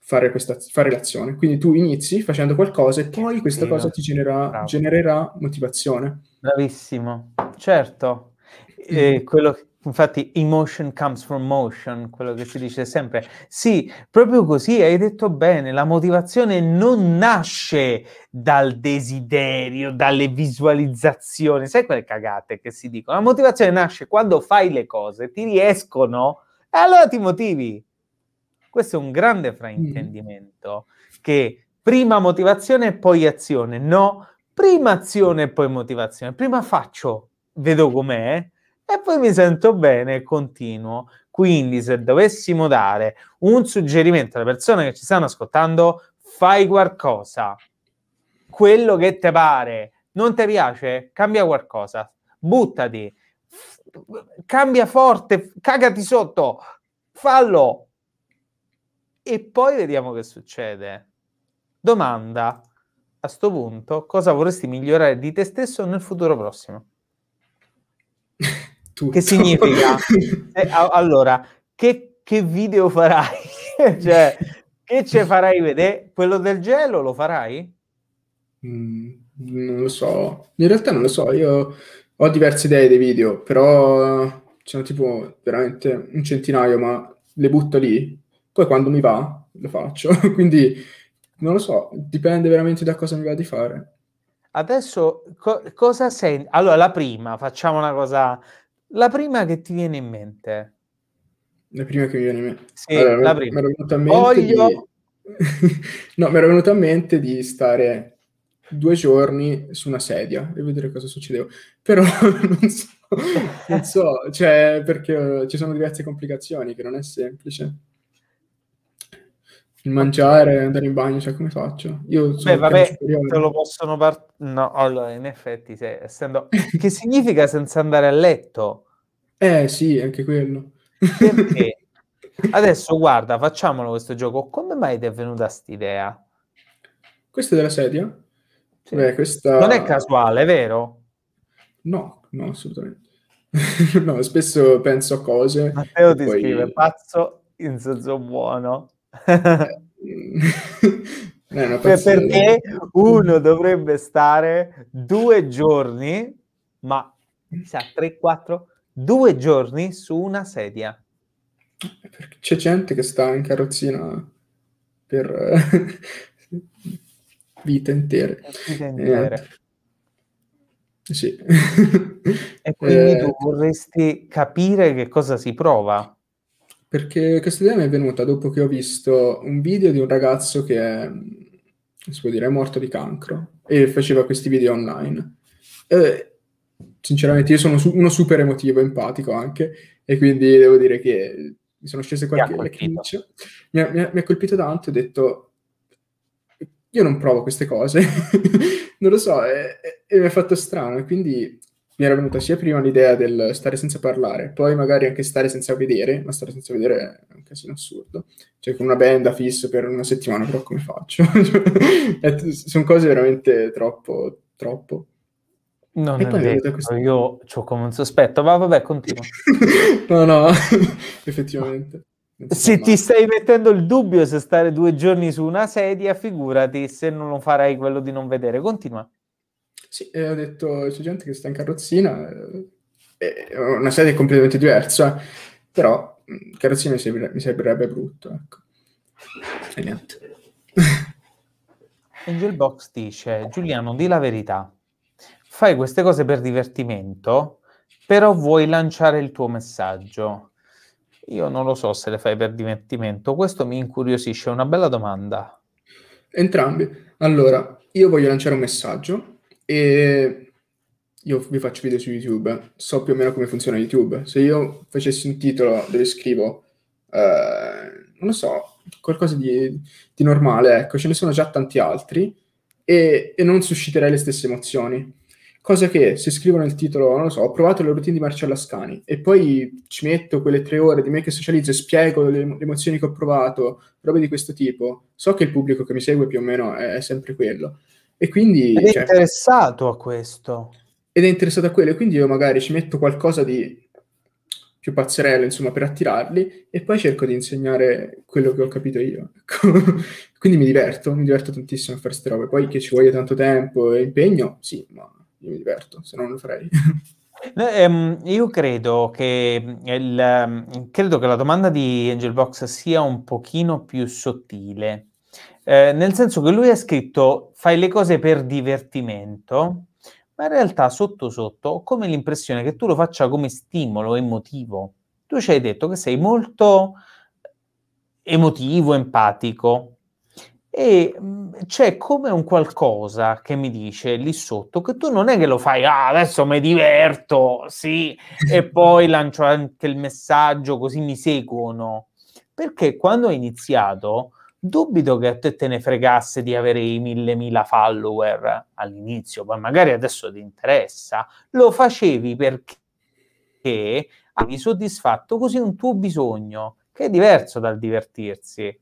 S2: fare, questa, fare l'azione. Quindi tu inizi facendo qualcosa e poi questa cosa ti genera, genererà
S1: motivazione. Bravissimo, certo. E mm-hmm. quello che Infatti, emotion comes from motion, quello che si dice sempre. Sì, proprio così, hai detto bene, la motivazione non nasce dal desiderio, dalle visualizzazioni, sai quelle cagate che si dicono? La motivazione nasce quando fai le cose, ti riescono, e allora ti motivi. Questo è un grande mm. fraintendimento, che prima motivazione e poi azione. No, prima azione e poi motivazione. Prima faccio, vedo com'è, e poi mi sento bene e continuo. Quindi se dovessimo dare un suggerimento alle persone che ci stanno ascoltando, fai qualcosa, quello che ti pare, non ti piace, cambia qualcosa, buttati, cambia forte, cagati sotto, fallo e poi vediamo che succede. Domanda, a questo punto, cosa vorresti migliorare di te stesso nel futuro prossimo? tutto. Che significa? eh, allora, che, che, video farai? cioè, che ce farai vedere? Quello del gelo lo farai?
S2: Mm, non lo so. In realtà non lo so. Io ho diverse idee dei video, però sono tipo veramente un centinaio, ma le butto lì. Poi quando mi va, lo faccio. Quindi non lo so, dipende veramente da cosa mi va di
S1: fare. Adesso co- cosa senti? Allora, la prima, facciamo una cosa la prima che ti viene in mente.
S2: La prima che mi viene in mente. Sì, allora, la prima. Mi ero venuta in mente Voglio... di... no, mi era venuto a mente di stare due giorni su una sedia e vedere cosa succedeva. Però non so, non so cioè, perché ci sono diverse complicazioni che non è semplice. Il mangiare, andare in bagno, cioè come faccio? Io sono Beh, vabbè, te lo
S1: possono part... No, allora, in effetti, se, essendo... che significa senza andare a letto?
S2: Eh, sì, anche quello.
S1: Perché? Adesso, guarda, facciamolo questo gioco. Come mai ti è venuta st'idea? Questa è della sedia? Sì. Beh, questa... Non è casuale, vero?
S2: No, no, assolutamente. no, spesso penso a cose... Matteo ti poi... scrive,
S1: pazzo, in senso buono. Eh, mm. eh, cioè, perché uno dovrebbe stare due giorni, ma sa, 3-4, due giorni su una sedia.
S2: C'è gente che sta in carrozzina per vita intere. Vite intere. Eh. Sì. e quindi eh. tu
S1: vorresti capire che cosa si prova. Perché questa idea mi è venuta dopo che
S2: ho visto un video di un ragazzo che è, si può dire, è morto di cancro e faceva questi video online. E, sinceramente, io sono su- uno super emotivo, empatico anche, e quindi devo dire che mi sono scese qualche lacrimuccia. Mi, mi, mi ha colpito tanto, ho detto, io non provo queste cose, non lo so, e, e, e mi ha fatto strano, e quindi mi era venuta sia prima l'idea del stare senza parlare, poi magari anche stare senza vedere, ma stare senza vedere è un casino assurdo, cioè con una benda fisso per una settimana, però come faccio? Sono cose veramente
S1: troppo, troppo. Non e è vero, questa... io ho come un sospetto, ma vabbè, continua. no, no, effettivamente. Se ti stai mettendo il dubbio se stare due giorni su una sedia, figurati se non lo farai quello di non vedere. Continua.
S2: Sì, e ho detto c'è gente che sta in carrozzina, eh, è una serie completamente diversa, però mm, carrozzina mi, sembra, mi sembrerebbe brutto, ecco. E niente.
S1: Angel Box dice, Giuliano, di la verità, fai queste cose per divertimento, però vuoi lanciare il tuo messaggio. Io non lo so se le fai per divertimento, questo mi incuriosisce, è una bella domanda.
S2: Entrambi. Allora, io voglio lanciare un messaggio e io vi faccio video su YouTube, so più o meno come funziona YouTube. Se io facessi un titolo dove scrivo, eh, non lo so, qualcosa di, di, normale, ecco, ce ne sono già tanti altri e, e non susciterei le stesse emozioni. Cosa che se scrivo nel titolo, non lo so, ho provato le routine di Marcello Ascani e poi ci metto quelle tre ore di me che socializzo e spiego le, le, emozioni che ho provato, robe di questo tipo, so che il pubblico che mi segue più o meno è, è sempre quello. E quindi... Ed è cioè,
S1: interessato a questo.
S2: Ed è interessato a quello, e quindi io magari ci metto qualcosa di più pazzerello, insomma, per attirarli, e poi cerco di insegnare quello che ho capito io. Ecco. quindi mi diverto, mi diverto tantissimo a fare queste robe. Poi che ci voglia tanto tempo e impegno, sì, ma io mi diverto, se no non lo farei.
S1: Ehm, io credo che, il, ehm, credo che la domanda di Angel Box sia un pochino più sottile eh, nel senso che lui ha scritto fai le cose per divertimento, ma in realtà sotto sotto ho come l'impressione che tu lo faccia come stimolo emotivo. Tu ci hai detto che sei molto eh, emotivo, empatico e mm, c'è come un qualcosa che mi dice lì sotto che tu non è che lo fai ah, adesso mi diverto, sì, e poi lancio anche il messaggio così mi seguono. Perché quando hai iniziato dubito che a te te ne fregasse di avere i mille mila follower all'inizio, poi magari adesso ti interessa, lo facevi perché avevi soddisfatto così un tuo bisogno, che è diverso dal divertirsi.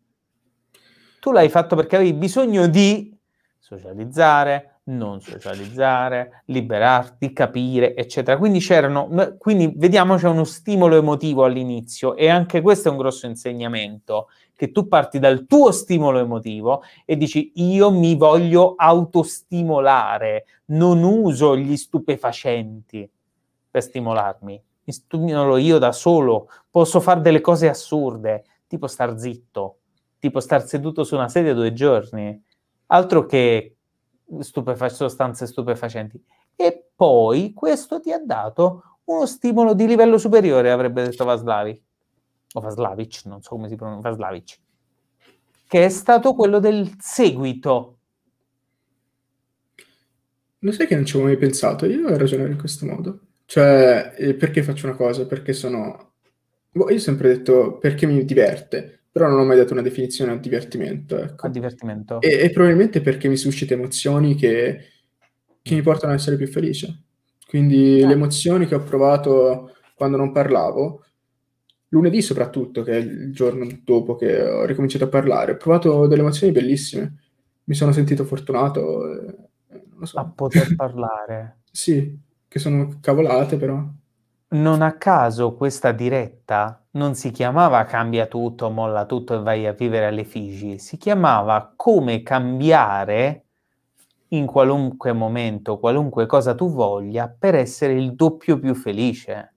S1: Tu l'hai fatto perché avevi bisogno di socializzare, non socializzare, liberarti, capire, eccetera. Quindi c'erano, quindi vediamo c'è uno stimolo emotivo all'inizio e anche questo è un grosso insegnamento, che tu parti dal tuo stimolo emotivo e dici io mi voglio autostimolare, non uso gli stupefacenti per stimolarmi, mi stimolo io da solo, posso fare delle cose assurde, tipo star zitto, tipo star seduto su una sedia due giorni, altro che stupefac- sostanze stupefacenti. E poi questo ti ha dato uno stimolo di livello superiore, avrebbe detto Vaslavi, o Vaslavic, non so come si pronuncia, Vaslavic, che è stato quello del seguito.
S2: Non sai che non ci avevo mai pensato, io devo ragionare in questo modo. Cioè, eh, perché faccio una cosa? Perché sono... Boh, io ho sempre detto perché mi diverte però non ho mai dato una definizione a divertimento. Ecco. Al divertimento. E, e, probabilmente perché mi suscita emozioni che, che mi portano a essere più felice. Quindi eh. le emozioni che ho provato quando non parlavo, lunedì soprattutto, che è il giorno dopo che ho ricominciato a parlare, ho provato delle emozioni bellissime. Mi sono sentito fortunato. Eh, so. A poter parlare. sì, che sono cavolate però.
S1: Non a caso questa diretta non si chiamava Cambia tutto, molla tutto e vai a vivere alle Figi, si chiamava Come cambiare in qualunque momento, qualunque cosa tu voglia, per essere il doppio più felice.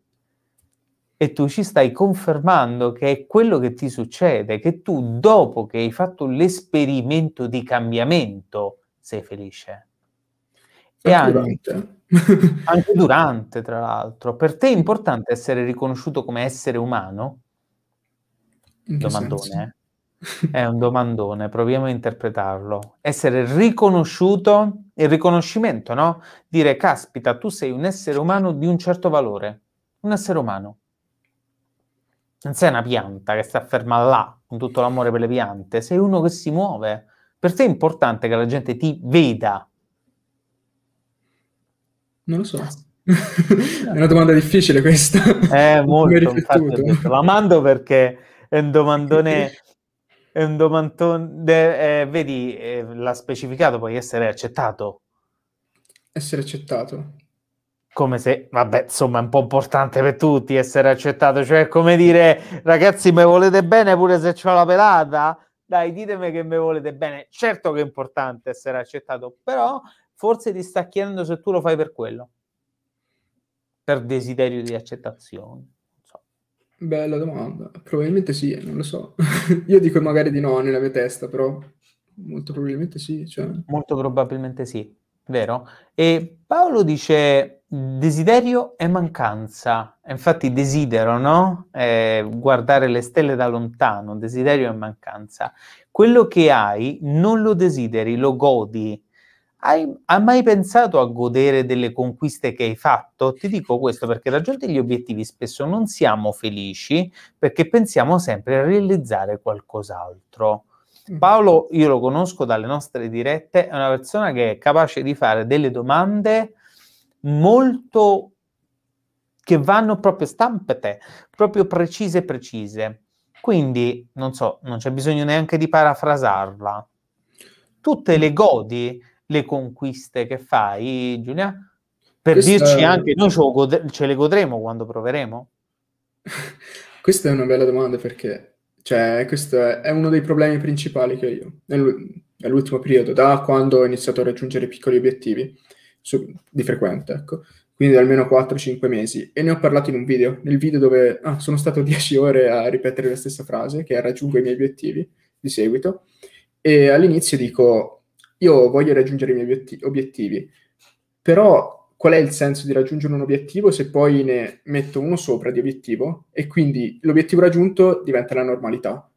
S1: E tu ci stai confermando che è quello che ti succede, che tu dopo che hai fatto l'esperimento di cambiamento sei felice. E anche durante. anche durante, tra l'altro. Per te è importante essere riconosciuto come essere umano? Domandone. Eh? È un domandone, proviamo a interpretarlo. Essere riconosciuto, il riconoscimento, no? Dire, caspita, tu sei un essere umano di un certo valore, un essere umano. Non sei una pianta che sta ferma là, con tutto l'amore per le piante, sei uno che si muove. Per te è importante che la gente ti veda non lo so. Ah, è una domanda difficile questa. È eh, molto. difficile. la mando perché è un domandone... È un domandone... Eh, vedi, eh, l'ha specificato, puoi essere accettato. Essere accettato come se, vabbè, insomma, è un po' importante per tutti essere accettato, cioè come dire, ragazzi, mi volete bene pure se ho la pelata? Dai, ditemi che mi volete bene. Certo che è importante essere accettato, però forse ti sta chiedendo se tu lo fai per quello, per desiderio di accettazione.
S2: Bella domanda, probabilmente sì, non lo so. Io dico magari
S1: di no nella mia testa, però molto probabilmente sì. Cioè... Molto probabilmente sì, vero? E Paolo dice desiderio e mancanza, infatti desidero, no? Eh, guardare le stelle da lontano, desiderio e mancanza. Quello che hai non lo desideri, lo godi hai, hai, mai pensato a godere delle conquiste che hai fatto? Ti dico questo perché raggiunti gli obiettivi spesso non siamo felici perché pensiamo sempre a realizzare qualcos'altro. Mm. Paolo, io lo conosco dalle nostre dirette, è una persona che è capace di fare delle domande molto che vanno proprio stampate, proprio precise precise. Quindi, non so, non c'è bisogno neanche di parafrasarla. Tutte le mm. godi le conquiste che fai, Giulia? Per Questa... dirci anche noi ce, ce le godremo quando proveremo?
S2: Questa è una bella domanda perché cioè, questo è, uno dei problemi principali che ho io nell'ultimo periodo, da quando ho iniziato a raggiungere piccoli obiettivi su, di frequente, ecco. Quindi da almeno 4-5 mesi. E ne ho parlato in un video, nel video dove ah, sono stato 10 ore a ripetere la stessa frase, che è raggiungo i miei obiettivi di seguito. E all'inizio dico, io voglio raggiungere i miei obiettivi, però qual è il senso di raggiungere un obiettivo se poi ne metto uno sopra di obiettivo e quindi l'obiettivo raggiunto diventa la normalità?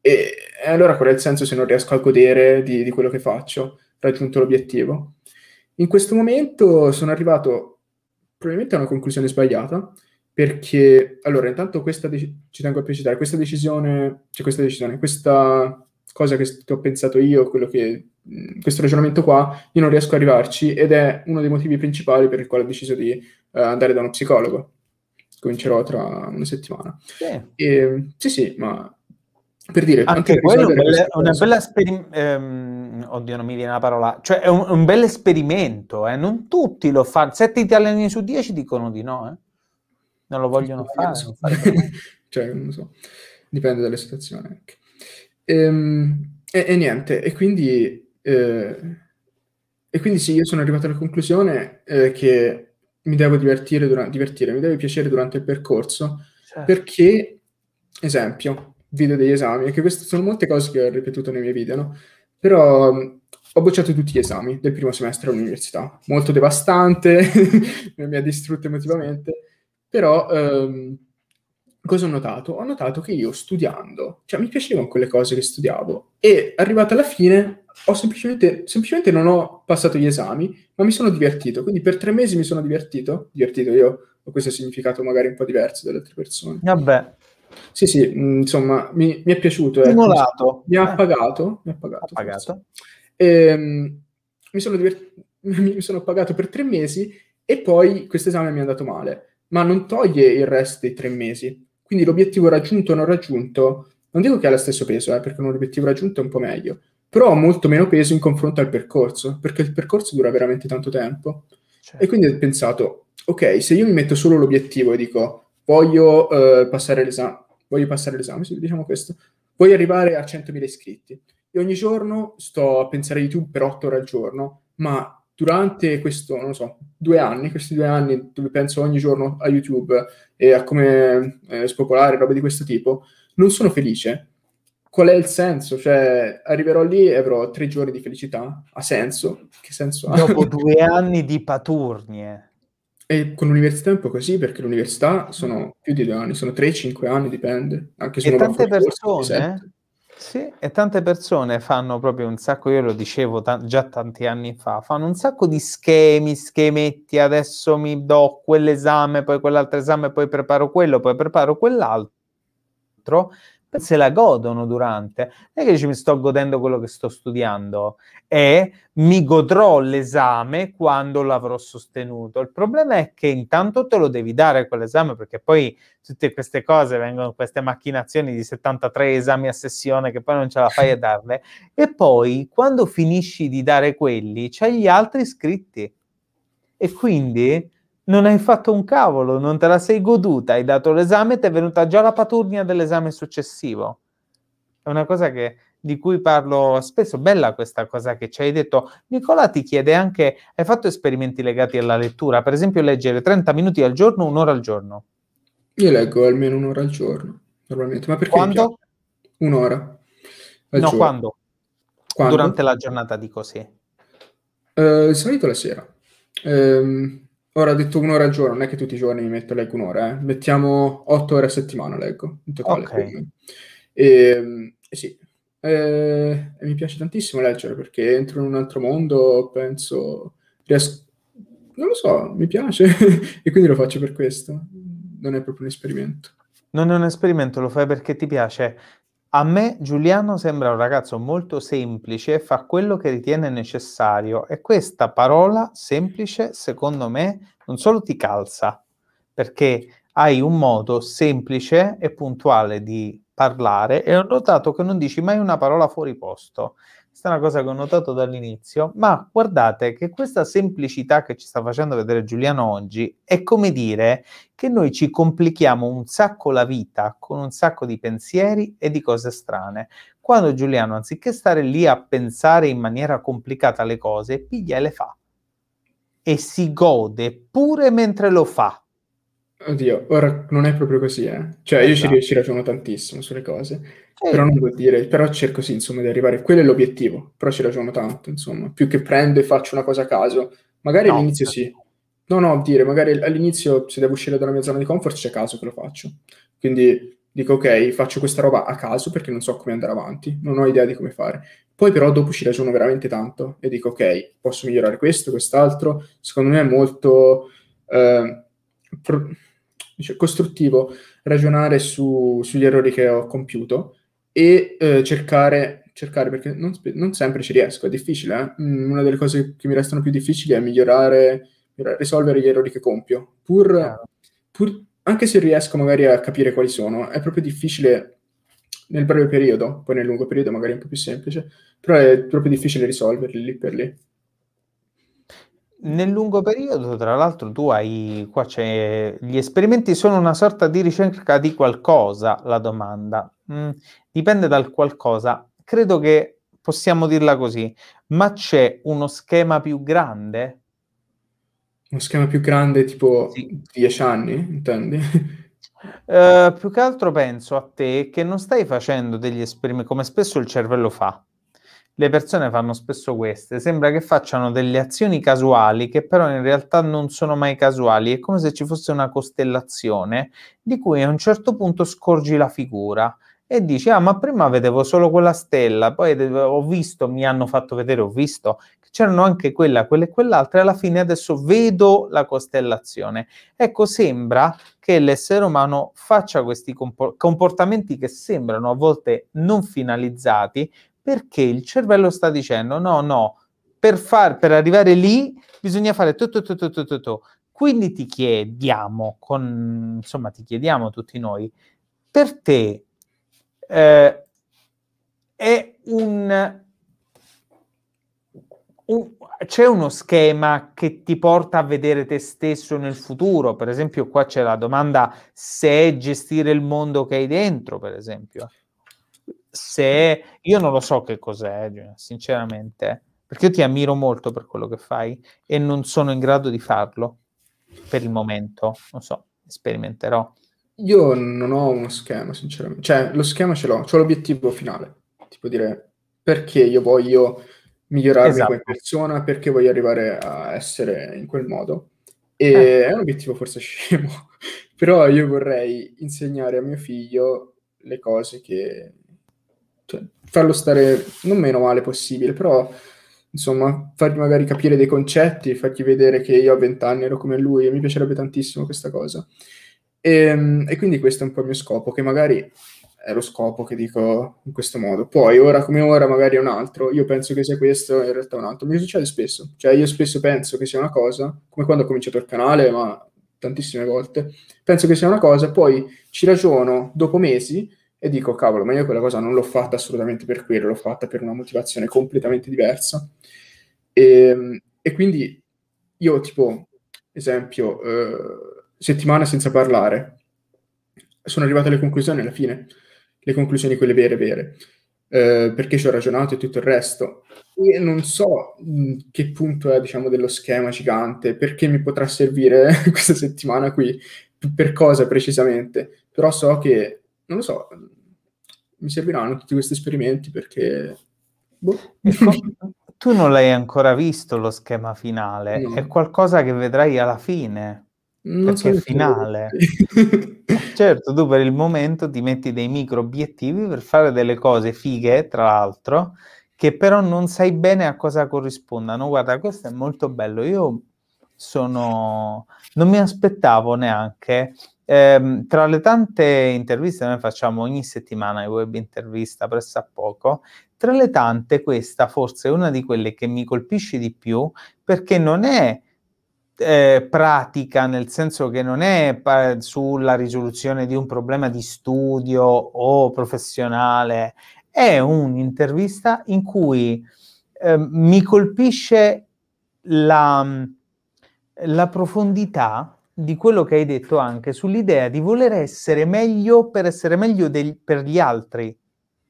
S2: E allora qual è il senso se non riesco a godere di, di quello che faccio, raggiunto l'obiettivo? In questo momento sono arrivato probabilmente a una conclusione sbagliata, perché allora intanto questa, dec- ci tengo a precisare, questa decisione, cioè questa decisione, questa cosa che, che ho pensato io, che, questo ragionamento qua, io non riesco a arrivarci ed è uno dei motivi principali per il quale ho deciso di uh, andare da uno psicologo. Comincerò tra una settimana. Yeah. E, ehm, sì, sì, ma per dire anche quello è una bella
S1: sperim- ehm, oddio non mi viene la parola cioè è un, un bel esperimento eh? non tutti lo fanno sette italiani su dieci dicono di no eh? non lo vogliono non fare, so. non fare cioè non so dipende dalle situazioni anche.
S2: Ehm, e, e, niente, e quindi, eh, e quindi sì, io sono arrivato alla conclusione eh, che mi devo divertire, dura- divertire, mi deve piacere durante il percorso, certo. perché, esempio, video degli esami, che queste sono molte cose che ho ripetuto nei miei video, no? Però mh, mm, ho bocciato tutti gli esami del primo semestre all'università, molto devastante, mi ha distrutto emotivamente, però... Ehm, cosa ho notato? Ho notato che io studiando, cioè mi piacevano quelle cose che studiavo e arrivata alla fine ho semplicemente, semplicemente non ho passato gli esami, ma mi sono divertito. Quindi per tre mesi mi sono divertito, divertito io, ho questo significato magari un po' diverso dalle altre persone. Vabbè. Sì, sì, mm, insomma, mi, mi è piaciuto. Eh. Ecco. Stimolato. Mi ha pagato. Mi ha pagato. pagato. E, ehm, mi, sono divert- mi sono pagato per tre mesi e poi questo esame mi è andato male ma non toglie il resto dei tre mesi. Quindi l'obiettivo raggiunto o non raggiunto, non dico che ha lo stesso peso, eh, perché un obiettivo raggiunto è un po' meglio, però ha molto meno peso in confronto al percorso, perché il percorso dura veramente tanto tempo. Certo. E quindi ho pensato, ok, se io mi metto solo l'obiettivo e dico voglio eh, passare l'esame, voglio passare l'esame, sì, diciamo questo, voglio arrivare a 100.000 iscritti. E ogni giorno sto a pensare a YouTube per 8 ore al giorno, ma durante questo, non so, due anni, questi due anni dove penso ogni giorno a YouTube e a come eh, spopolare, roba di questo tipo, non sono felice, qual è il senso? Cioè, arriverò lì e avrò tre giorni di felicità? Ha senso? Che senso ha? Dopo due anni di paturnie. E con l'università è un po' così, perché l'università sono mm. più di due anni, sono tre, cinque anni, dipende. Anche se e tante persone...
S1: Sì, e tante persone fanno proprio un sacco, io lo dicevo ta- già tanti anni fa, fanno un sacco di schemi, schemetti, adesso mi do quell'esame, poi quell'altro esame, poi preparo quello, poi preparo quell'altro, se la godono durante. Non è che dici mi sto godendo quello che sto studiando e mi godrò l'esame quando l'avrò sostenuto. Il problema è che intanto te lo devi dare quell'esame perché poi tutte queste cose vengono, queste macchinazioni di 73 esami a sessione che poi non ce la fai a darle e poi quando finisci di dare quelli c'è gli altri iscritti e quindi non hai fatto un cavolo, non te la sei goduta, hai dato l'esame e ti è venuta già la paturnia dell'esame successivo. È una cosa che, di cui parlo spesso, bella questa cosa che ci hai detto. Nicola ti chiede anche, hai fatto esperimenti legati alla lettura, per esempio leggere 30 minuti al giorno, un'ora al giorno?
S2: Io leggo almeno un'ora al giorno, normalmente, ma perché? Quando? Un'ora. no, giorno. quando?
S1: quando? Durante la giornata, dico sì.
S2: Uh, solito la sera. Um, Ora ho detto un'ora al giorno, non è che tutti i giorni mi metto a leggo un'ora, eh. mettiamo otto ore a settimana leggo, in totale. Okay. E, e, ehm, eh sì, e, eh, e mi piace tantissimo leggere perché entro in un altro mondo, penso, riesco, non lo so, mi piace e quindi lo faccio per questo, non è
S1: proprio un esperimento. Non è un esperimento, lo fai perché ti piace. A me Giuliano sembra un ragazzo molto semplice, fa quello che ritiene necessario e questa parola semplice, secondo me, non solo ti calza, perché hai un modo semplice e puntuale di parlare e ho notato che non dici mai una parola fuori posto. Questa è una cosa che ho notato dall'inizio, ma guardate che questa semplicità che ci sta facendo vedere Giuliano oggi è come dire che noi ci complichiamo un sacco la vita con un sacco di pensieri e di cose strane. Quando Giuliano, anziché stare lì a pensare in maniera complicata le cose, piglia e le fa. E si gode pure mentre lo fa Oddio, ora
S2: non è proprio così, eh. Cioè, io ci, Esatto. ci ragiono tantissimo sulle cose, però non vuol dire, però cerco sì, insomma, di arrivare, quello è l'obiettivo, però ci ragiono tanto, insomma, più che prendo e faccio una cosa a caso, magari No, all'inizio certo. sì, no, no, dire, magari all'inizio se devo uscire dalla mia zona di comfort c'è caso che lo faccio, quindi dico ok, faccio questa roba a caso perché non so come andare avanti, non ho idea di come fare, poi però dopo ci ragiono veramente tanto e dico ok, posso migliorare questo, quest'altro, secondo me è molto... eh, pro- dice, costruttivo ragionare su, sugli errori che ho compiuto e eh, cercare, cercare, perché non, non, sempre ci riesco, è difficile. Eh? Mm, una delle cose che mi restano più difficili è migliorare, risolvere gli errori che compio, pur, pur, anche se riesco magari a capire quali sono, è proprio difficile nel breve periodo, poi nel lungo periodo magari è un po' più semplice, però è proprio difficile risolverli lì per lì.
S1: Nel lungo periodo, tra l'altro, tu hai qua c'è gli esperimenti sono una sorta di ricerca di qualcosa, la domanda. Mm, dipende dal qualcosa. Credo che possiamo dirla così, ma c'è uno schema più grande? Uno schema più grande tipo sì. 10 anni, intendi? Uh, più che altro penso a te che non stai facendo degli esperimenti come spesso il cervello fa, le persone fanno spesso queste, sembra che facciano delle azioni casuali che però in realtà non sono mai casuali, è come se ci fosse una costellazione di cui a un certo punto scorgi la figura e dici ah ma prima vedevo solo quella stella, poi ho visto, mi hanno fatto vedere, ho visto che c'erano anche quella, quella e quell'altra e alla fine adesso vedo la costellazione. Ecco, sembra che l'essere umano faccia questi comportamenti che sembrano a volte non finalizzati, perché il cervello sta dicendo no, no, per, far, per arrivare lì bisogna fare tutto, tutto, tutto, tutto. Quindi ti chiediamo, con, insomma, ti chiediamo tutti noi, per te eh, è un, un, c'è uno schema che ti porta a vedere te stesso nel futuro? Per esempio, qua c'è la domanda se è gestire il mondo che hai dentro, per esempio se io non lo so che cos'è, sinceramente, perché io ti ammiro molto per quello che fai e non sono in grado di farlo per il momento, non so, sperimenterò.
S2: Io non ho uno schema, sinceramente, cioè lo schema ce l'ho, ho l'obiettivo finale, tipo dire perché io voglio migliorarmi esatto. come persona, perché voglio arrivare a essere in quel modo. E eh. è un obiettivo forse scemo, però io vorrei insegnare a mio figlio le cose che cioè, farlo stare non meno male possibile, però insomma, fargli magari capire dei concetti, fargli vedere che io a vent'anni ero come lui e mi piacerebbe tantissimo questa cosa. E, ehm, e, quindi questo è un po' il mio scopo, che magari è lo scopo che dico in questo modo. Poi, ora come ora, magari è un altro. Io penso che sia questo, in realtà è un altro. Mi succede spesso. Cioè, io spesso penso che sia una cosa, come quando ho cominciato il canale, ma tantissime volte, penso che sia una cosa, poi ci ragiono dopo mesi e dico cavolo, ma io quella cosa non l'ho fatta assolutamente per quello, l'ho fatta per una motivazione completamente diversa. E, ehm, e quindi io tipo, esempio, eh, settimana senza parlare, sono arrivato alle conclusioni alla fine, le conclusioni quelle vere, vere, eh, perché ci ho ragionato e tutto il resto. E non so mm, che punto è, diciamo, dello schema gigante, perché mi potrà servire questa settimana qui, per cosa precisamente, però so che, non lo so, mi serviranno tutti questi esperimenti
S1: perché... Boh. tu non l'hai ancora visto lo schema finale, no. è qualcosa che vedrai alla fine. Non perché è finale. Eh, certo, tu per il momento ti metti dei micro obiettivi per fare delle cose fighe, tra l'altro, che però non sai bene a cosa corrispondano. Guarda, questo è molto bello. Io sono non mi aspettavo neanche eh, tra le tante interviste, noi facciamo ogni settimana i web intervista presso a poco, tra le tante questa forse è una di quelle che mi colpisce di più perché non è eh, pratica, nel senso che non è pa- sulla risoluzione di un problema di studio o professionale, è un'intervista in cui eh, mi colpisce la, la profondità di quello che hai detto anche sull'idea di voler essere meglio per essere meglio dei, per gli altri,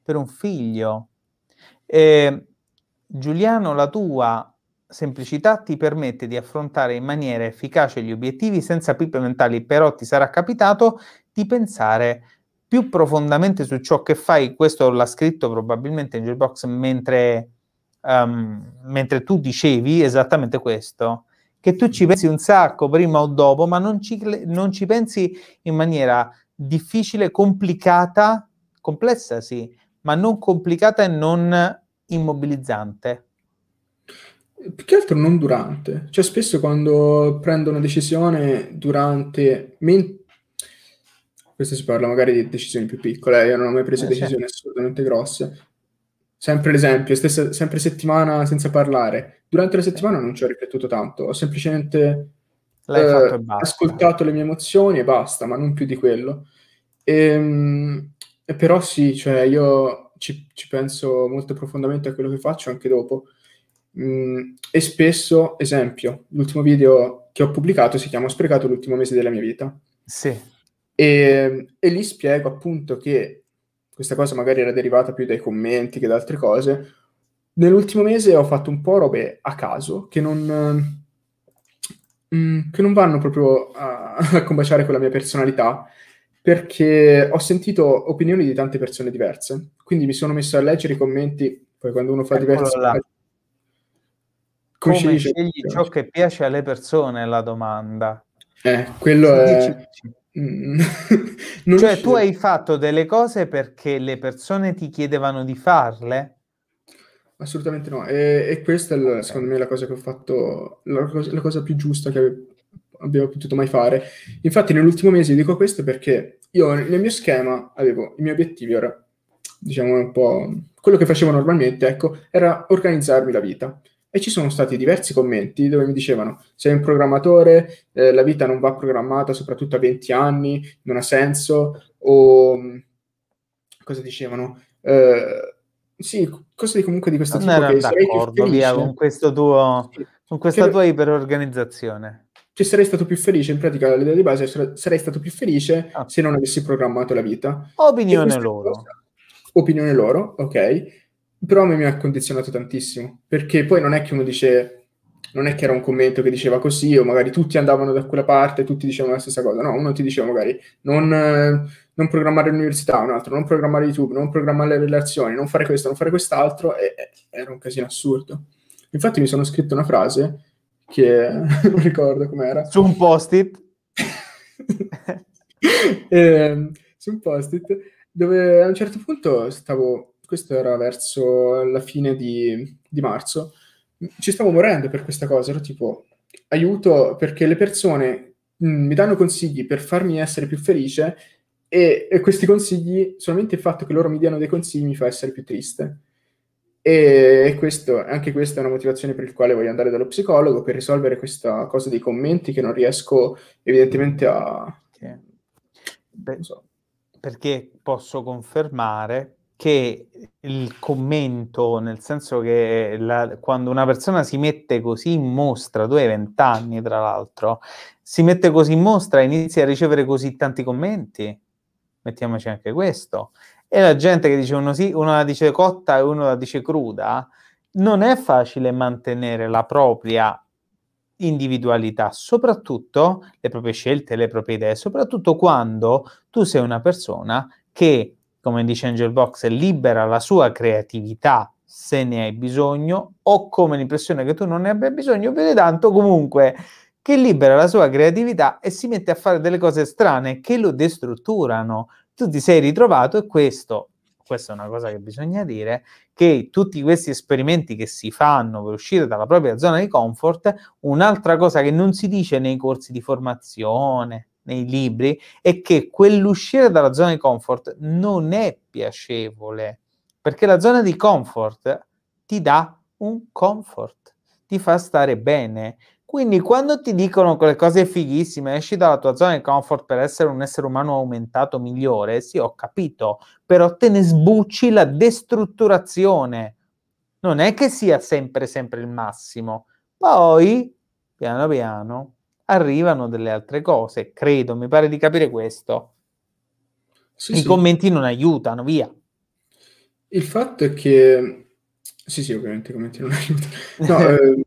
S1: per un figlio. Eh, Giuliano, la tua semplicità ti permette di affrontare in maniera efficace gli obiettivi senza pippe mentali, però ti sarà capitato di pensare più profondamente su ciò che fai. Questo l'ha scritto probabilmente Angel Box mentre, um, mentre tu dicevi esattamente questo che tu ci pensi un sacco prima o dopo, ma non ci, non ci pensi in maniera difficile, complicata, complessa sì, ma non complicata e non immobilizzante. Più che altro non durante,
S2: cioè spesso quando prendo una decisione durante, men- questo si parla magari di decisioni più piccole, eh, io non ho mai preso eh, decisioni certo. assolutamente grosse, Sempre l'esempio, stessa, sempre settimana senza parlare. Durante la settimana non ci ho riflettuto tanto, ho semplicemente eh, ascoltato le mie emozioni e basta, ma non più di quello. Ehm, e, però sì, cioè io ci, ci, penso molto profondamente a quello che faccio anche dopo. Mm, e spesso, esempio, l'ultimo video che ho pubblicato si chiama sprecato l'ultimo mese della mia vita. Sì. E, ehm, e lì spiego appunto che questa cosa magari era derivata più dai commenti che da altre cose, nell'ultimo mese ho fatto un po' robe a caso che non, mm, che non vanno proprio a, a combaciare con la mia personalità, perché ho sentito opinioni di tante persone diverse. Quindi mi sono messo a leggere i commenti, poi quando uno fa Eccolo diversi... Là.
S1: Come, scegli ciò che piace alle persone, la domanda. Eh, quello sì, è... dici. Mm. non cioè, tu hai fatto delle cose perché le persone ti chiedevano di farle?
S2: Assolutamente no, e, e questa è okay. secondo me la cosa che ho fatto, la cosa, la cosa più giusta che ave, abbiamo potuto mai fare. Infatti nell'ultimo mese dico questo perché io nel mio schema avevo i miei obiettivi, ora diciamo un po' quello che facevo normalmente, ecco, era organizzarmi la vita e ci sono stati diversi commenti dove mi dicevano sei un programmatore, eh, la vita non va programmata soprattutto a 20 anni, non ha senso, o mm, cosa dicevano? Eh, sì, cose comunque di questo non tipo. Non ero d'accordo, via, con,
S1: tuo, con questa che... tua iperorganizzazione cioè sarei stato
S2: più felice, in pratica l'idea di base sarei stato più felice ah. se non avessi programmato la vita. Opinione loro. Cosa, opinione loro, ok però mi ha condizionato tantissimo, perché poi non è che uno dice, non è che era un commento che diceva così, o magari tutti andavano da quella parte, tutti dicevano la stessa cosa, no, uno ti diceva magari non, non programmare l'università, un altro non programmare YouTube, non programmare le relazioni, non fare questo, non fare quest'altro, e, era un casino assurdo. Infatti mi sono scritto una frase che non ricordo com'era. Su un post-it? eh, su un post-it, dove a un certo punto stavo questo era verso la fine di, di marzo, ci stavo morendo per questa cosa, ero tipo aiuto perché le persone mh, mm, mi danno consigli per farmi essere più felice e, e, questi consigli, solamente il fatto che loro mi diano dei consigli mi fa essere più triste. E questo, anche questa è una motivazione per il quale voglio andare dallo psicologo per risolvere questa cosa dei commenti che non riesco evidentemente a... Sì. Beh, so.
S1: Perché posso confermare che il commento, nel senso che la, quando una persona si mette così in mostra, tu hai vent'anni tra l'altro, si mette così in mostra e inizia a ricevere così tanti commenti, mettiamoci anche questo, e la gente che dice uno sì, uno la dice cotta e uno la dice cruda, non è facile mantenere la propria individualità, soprattutto le proprie scelte, le proprie idee, soprattutto quando tu sei una persona che come dice Angel Box, libera la sua creatività se ne hai bisogno, o come l'impressione che tu non ne abbia bisogno, vede tanto comunque che libera la sua creatività e si mette a fare delle cose strane che lo destrutturano. Tu ti sei ritrovato e questo, questa è una cosa che bisogna dire, che tutti questi esperimenti che si fanno per uscire dalla propria zona di comfort, un'altra cosa che non si dice nei corsi di formazione, nei libri è che quell'uscire dalla zona di comfort non è piacevole, perché la zona di comfort ti dà un comfort, ti fa stare bene. Quindi quando ti dicono quelle cose fighissime, esci dalla tua zona di comfort per essere un essere umano aumentato migliore, sì, ho capito, però te ne sbucci la destrutturazione. Non è che sia sempre sempre il massimo. Poi, piano piano, arrivano delle altre cose, credo, mi pare di capire questo. Sì, I sì. commenti non aiutano, via.
S2: Il fatto è che... Sì, sì, ovviamente i commenti non aiutano. No, eh,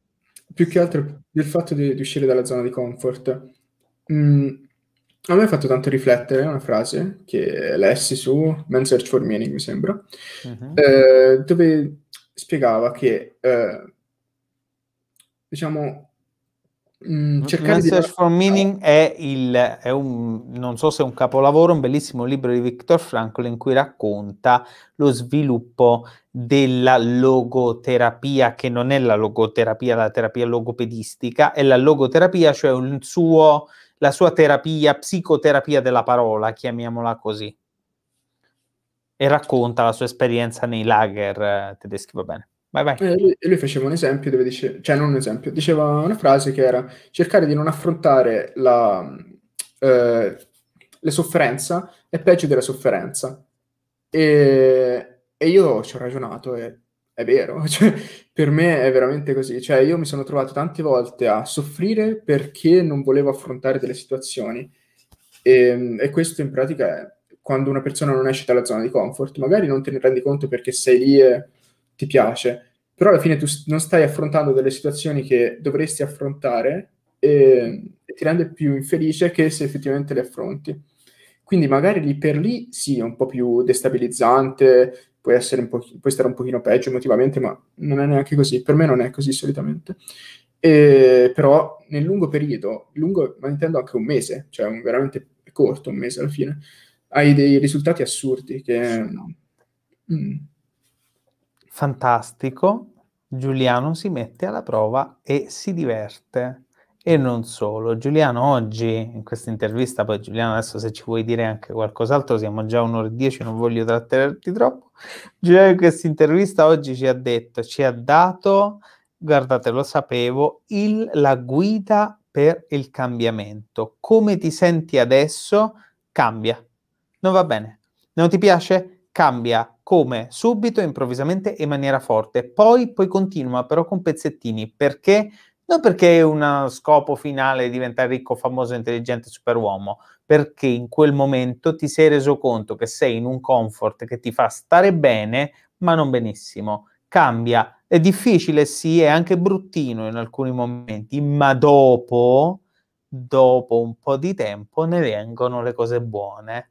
S1: più che altro il fatto
S2: di, di, uscire dalla zona di comfort. Mm, a me ha fatto tanto riflettere una frase che lessi su Men Search for Meaning, mi sembra, uh-huh. eh, dove spiegava che, eh, diciamo, mh, mm, cercare di... for Meaning
S1: ah. è, il, è un, non so se è un capolavoro, un bellissimo libro di Victor Frankl in cui racconta lo sviluppo della logoterapia, che non è la logoterapia, la terapia logopedistica, è la logoterapia, cioè suo, la sua terapia, psicoterapia della parola, chiamiamola così. E racconta la sua esperienza nei lager eh, tedeschi, va bene.
S2: Vai, vai. E lui, lui, faceva un esempio dove diceva, cioè non un esempio, diceva una frase che era cercare di non affrontare la, eh, la sofferenza è peggio della sofferenza. E, e io ci ho ragionato e è vero, cioè, per me è veramente così. Cioè, io mi sono trovato tante volte a soffrire perché non volevo affrontare delle situazioni. E, ehm, e, questo in pratica è quando una persona non esce dalla zona di comfort, magari non te ne rendi conto perché sei lì e ti piace, però alla fine tu non stai affrontando delle situazioni che dovresti affrontare e, ehm, e ti rende più infelice che se effettivamente le affronti. Quindi magari lì per lì sì, è un po' più destabilizzante, puoi, essere un po', puoi stare un pochino peggio emotivamente, ma non è neanche così, per me non è così solitamente. E, però nel lungo periodo, lungo, ma intendo anche un mese, cioè un, veramente corto un mese alla fine,
S1: hai dei risultati assurdi che... Mm, Fantastico, Giuliano si mette alla prova e si diverte. E non solo, Giuliano oggi in questa intervista, poi Giuliano adesso se ci vuoi dire anche qualcos'altro, siamo già un'ora e dieci, non voglio trattenerti troppo, Giuliano in questa intervista oggi ci ha detto, ci ha dato, guardate lo sapevo, il, la guida per il cambiamento. Come ti senti adesso? Cambia. Non va bene. Non ti piace? cambia come subito, improvvisamente e in maniera forte. Poi, poi continua però con pezzettini. Perché? Non perché è uno scopo finale di diventare ricco, famoso, intelligente, superuomo, perché in quel momento ti sei reso conto che sei in un comfort che ti fa stare bene, ma non benissimo. Cambia. È difficile, sì, è anche bruttino in alcuni momenti, ma dopo, dopo un po' di tempo ne vengono le cose buone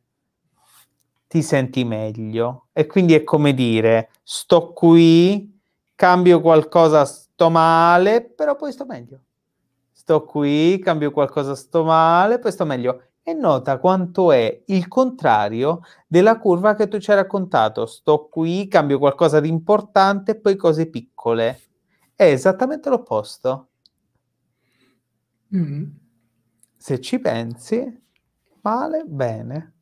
S1: ti senti meglio. E quindi è come dire, sto qui, cambio qualcosa, sto male, però poi sto meglio. Sto qui, cambio qualcosa, sto male, poi sto meglio. E nota quanto è il contrario della curva che tu ci hai raccontato. Sto qui, cambio qualcosa di importante, poi cose piccole. È esattamente l'opposto. Mm. Se ci pensi, male, bene.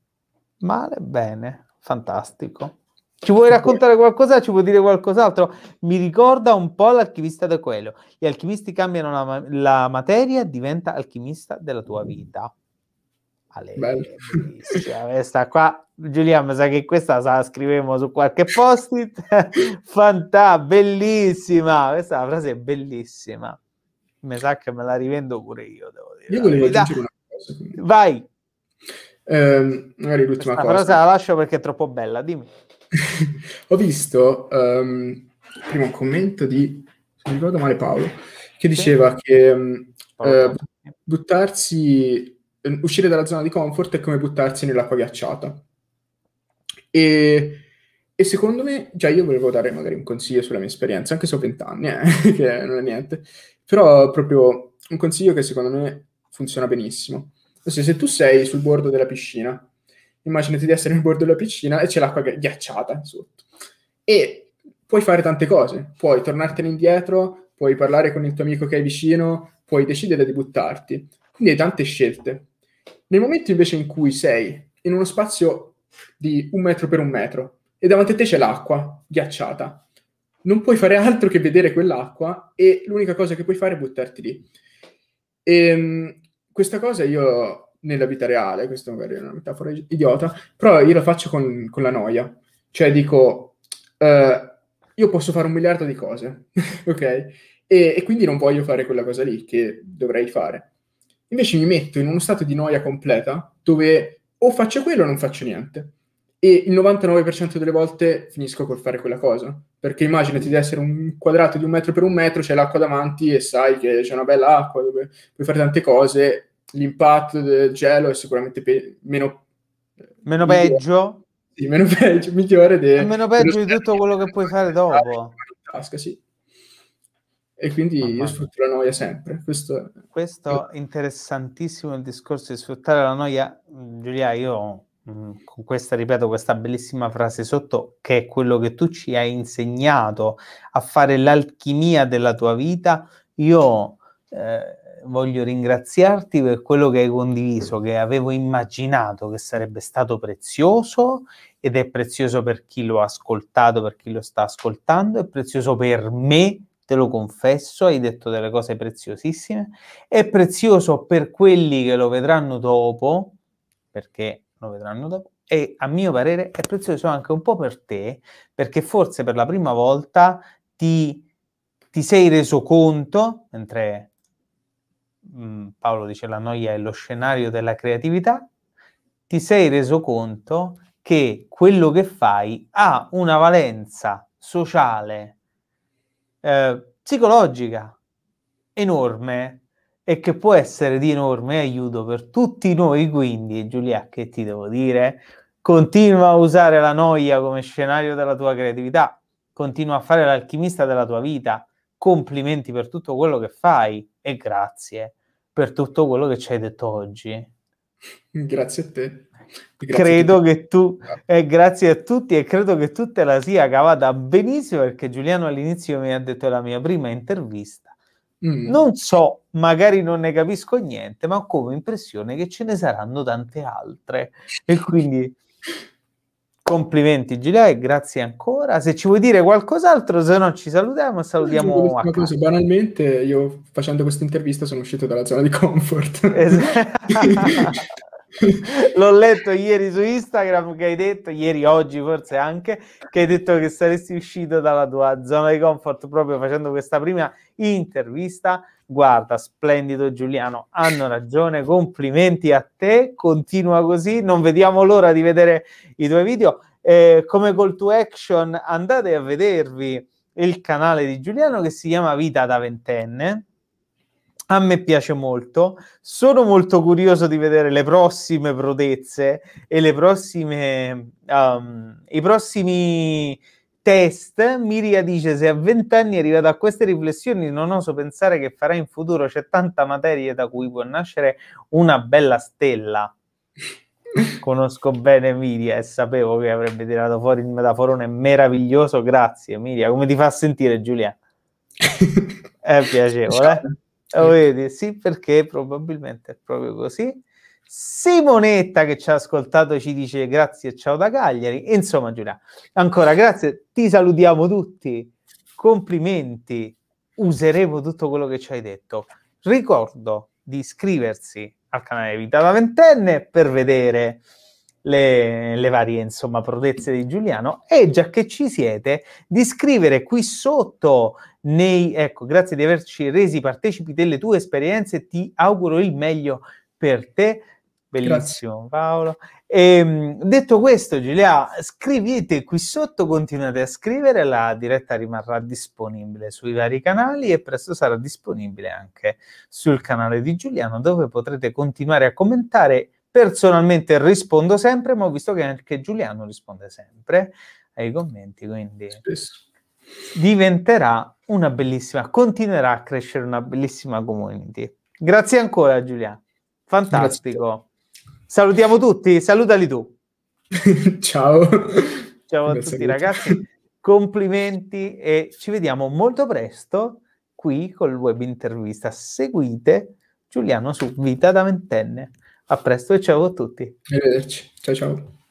S1: Male, bene, fantastico. Ci vuoi raccontare qualcosa? Ci vuoi dire qualcos'altro? Mi ricorda un po' l'alchimista da quello. Gli alchimisti cambiano la, la materia, diventa alchimista della tua vita. Ale, questa eh, qua, Giulia, mi sa che questa la scriviamo su qualche post-it. Fantà, bellissima. Questa frase è bellissima. Mi sa che me la rivendo pure io, devo
S2: dire. Io volevo dire una cosa. Vai. Eh, magari l'ultima Questa ah, cosa. Però se la
S1: lascio perché è troppo bella, dimmi.
S2: Ho visto um, prima un commento di, se non ricordo male, Paolo, che diceva ehm, eh, sì. che um, eh, buttarsi, ehm, uscire dalla zona di comfort è come buttarsi nell'acqua ghiacciata. E, e, secondo me, già io volevo dare magari un consiglio sulla mia esperienza, anche se ho vent'anni, eh, che non è niente, però proprio un consiglio che secondo me funziona benissimo cioè, se tu sei sul bordo della piscina, immaginati di essere sul bordo della piscina e c'è l'acqua ghiacciata sotto. E puoi fare tante cose, puoi tornartene indietro, puoi parlare con il tuo amico che è vicino, puoi decidere di buttarti. Quindi hai tante scelte. Nel momento invece in cui sei in uno spazio di un metro per un metro e davanti a te c'è l'acqua ghiacciata, non puoi fare altro che vedere quell'acqua e l'unica cosa che puoi fare è buttarti lì. E, ehm, questa cosa io nella vita reale, questa magari è una metafora idiota, però io la faccio con, con la noia. Cioè dico, eh, io posso fare un miliardo di cose, ok? E, e quindi non voglio fare quella cosa lì che dovrei fare. Invece mi metto in uno stato di noia completa dove o faccio quello o non faccio niente e il 99% delle volte finisco col fare quella cosa. Perché immaginati di essere un quadrato di un metro per un metro, c'è l'acqua davanti e sai che c'è una bella acqua dove puoi fare tante cose, l'impatto del gelo è sicuramente pe- meno... Meno peggio? Sì, meno peggio, migliore de- Meno peggio di
S1: tutto quello che puoi fare
S2: dopo.
S1: Tasca, sì. E quindi Mamma io sfrutto la noia sempre. Questo, Questo è interessantissimo il discorso di sfruttare la noia. Giulia, io Mm, con questa, ripeto, questa bellissima frase sotto, che è quello che tu ci hai insegnato a fare l'alchimia della tua vita, io eh, voglio ringraziarti per quello che hai condiviso, che avevo immaginato che sarebbe stato prezioso ed è prezioso per chi lo ha ascoltato, per chi lo sta ascoltando, è prezioso per me, te lo confesso, hai detto delle cose preziosissime, è prezioso per quelli che lo vedranno dopo, perché lo vedranno dopo, e a mio parere è prezioso anche un po' per te, perché forse per la prima volta ti, ti sei reso conto, mentre mh, mm, Paolo dice la noia è lo scenario della creatività, ti sei reso conto che quello che fai ha una valenza sociale, eh, psicologica enorme e che può essere di enorme aiuto per tutti noi. Quindi, Giulia, che ti devo dire? Continua a usare la noia come scenario della tua creatività, continua a fare l'alchimista della tua vita. Complimenti per tutto quello che fai e grazie per tutto quello che ci hai detto oggi. Grazie a te.
S2: Grazie credo
S1: che tu, eh, grazie a tutti e credo che tu te la sia cavata benissimo perché Giuliano all'inizio mi ha detto la mia prima intervista Mm. Non so, magari non ne capisco niente, ma ho come impressione che ce ne saranno tante altre. E quindi complimenti Giulia e grazie ancora. Se ci vuoi dire qualcos'altro,
S2: se no ci salutiamo salutiamo. Io cosa, banalmente, io facendo questa intervista sono uscito dalla zona di comfort. Esatto.
S1: L'ho letto ieri su Instagram che hai detto, ieri, oggi forse anche, che hai detto che saresti uscito dalla tua zona di comfort proprio facendo questa prima intervista. Guarda, splendido Giuliano, hanno ragione, complimenti a te, continua così, non vediamo l'ora di vedere i tuoi video. Eh, come call to action andate a vedervi il canale di Giuliano che si chiama Vita da ventenne a me piace molto. Sono molto curioso di vedere le prossime prodezze e le prossime, um, i prossimi test. Miria dice: Se a vent'anni è arrivato a queste riflessioni, non oso pensare che farà in futuro. C'è tanta materia da cui può nascere una bella stella. Conosco bene Miria e sapevo che avrebbe tirato fuori il metaforone meraviglioso. Grazie, Miria. Come ti fa sentire, Giulia? È piacevole. Oh, vedi, sì, perché probabilmente è proprio così. Simonetta che ci ha ascoltato ci dice grazie, ciao da Cagliari. insomma, Giulia, ancora grazie, ti salutiamo tutti. Complimenti, useremo tutto quello che ci hai detto. Ricordo di iscriversi al canale Vita da Ventenne per vedere le, le, varie insomma prodezze di Giuliano e già che ci siete di scrivere qui sotto nei, ecco, grazie di averci resi partecipi delle tue esperienze, ti auguro il meglio per te. Bellissimo Grazie. Paolo. E, ehm, detto questo, Giulia, scrivete qui sotto, continuate a scrivere, la diretta rimarrà disponibile sui vari canali e presto sarà disponibile anche sul canale di Giuliano dove potrete continuare a commentare. Personalmente rispondo sempre, ma ho visto che anche Giuliano risponde sempre ai commenti, quindi... Spesso diventerà una bellissima, continuerà a crescere una bellissima community. Grazie ancora Giulia, fantastico. Grazie. Salutiamo tutti, salutali tu. Ciao. Ciao a Beh, tutti saluto. ragazzi, complimenti e ci vediamo molto presto qui col web intervista. Seguite Giuliano su Vita da Ventenne. A presto e ciao a tutti. Arrivederci. Ciao ciao.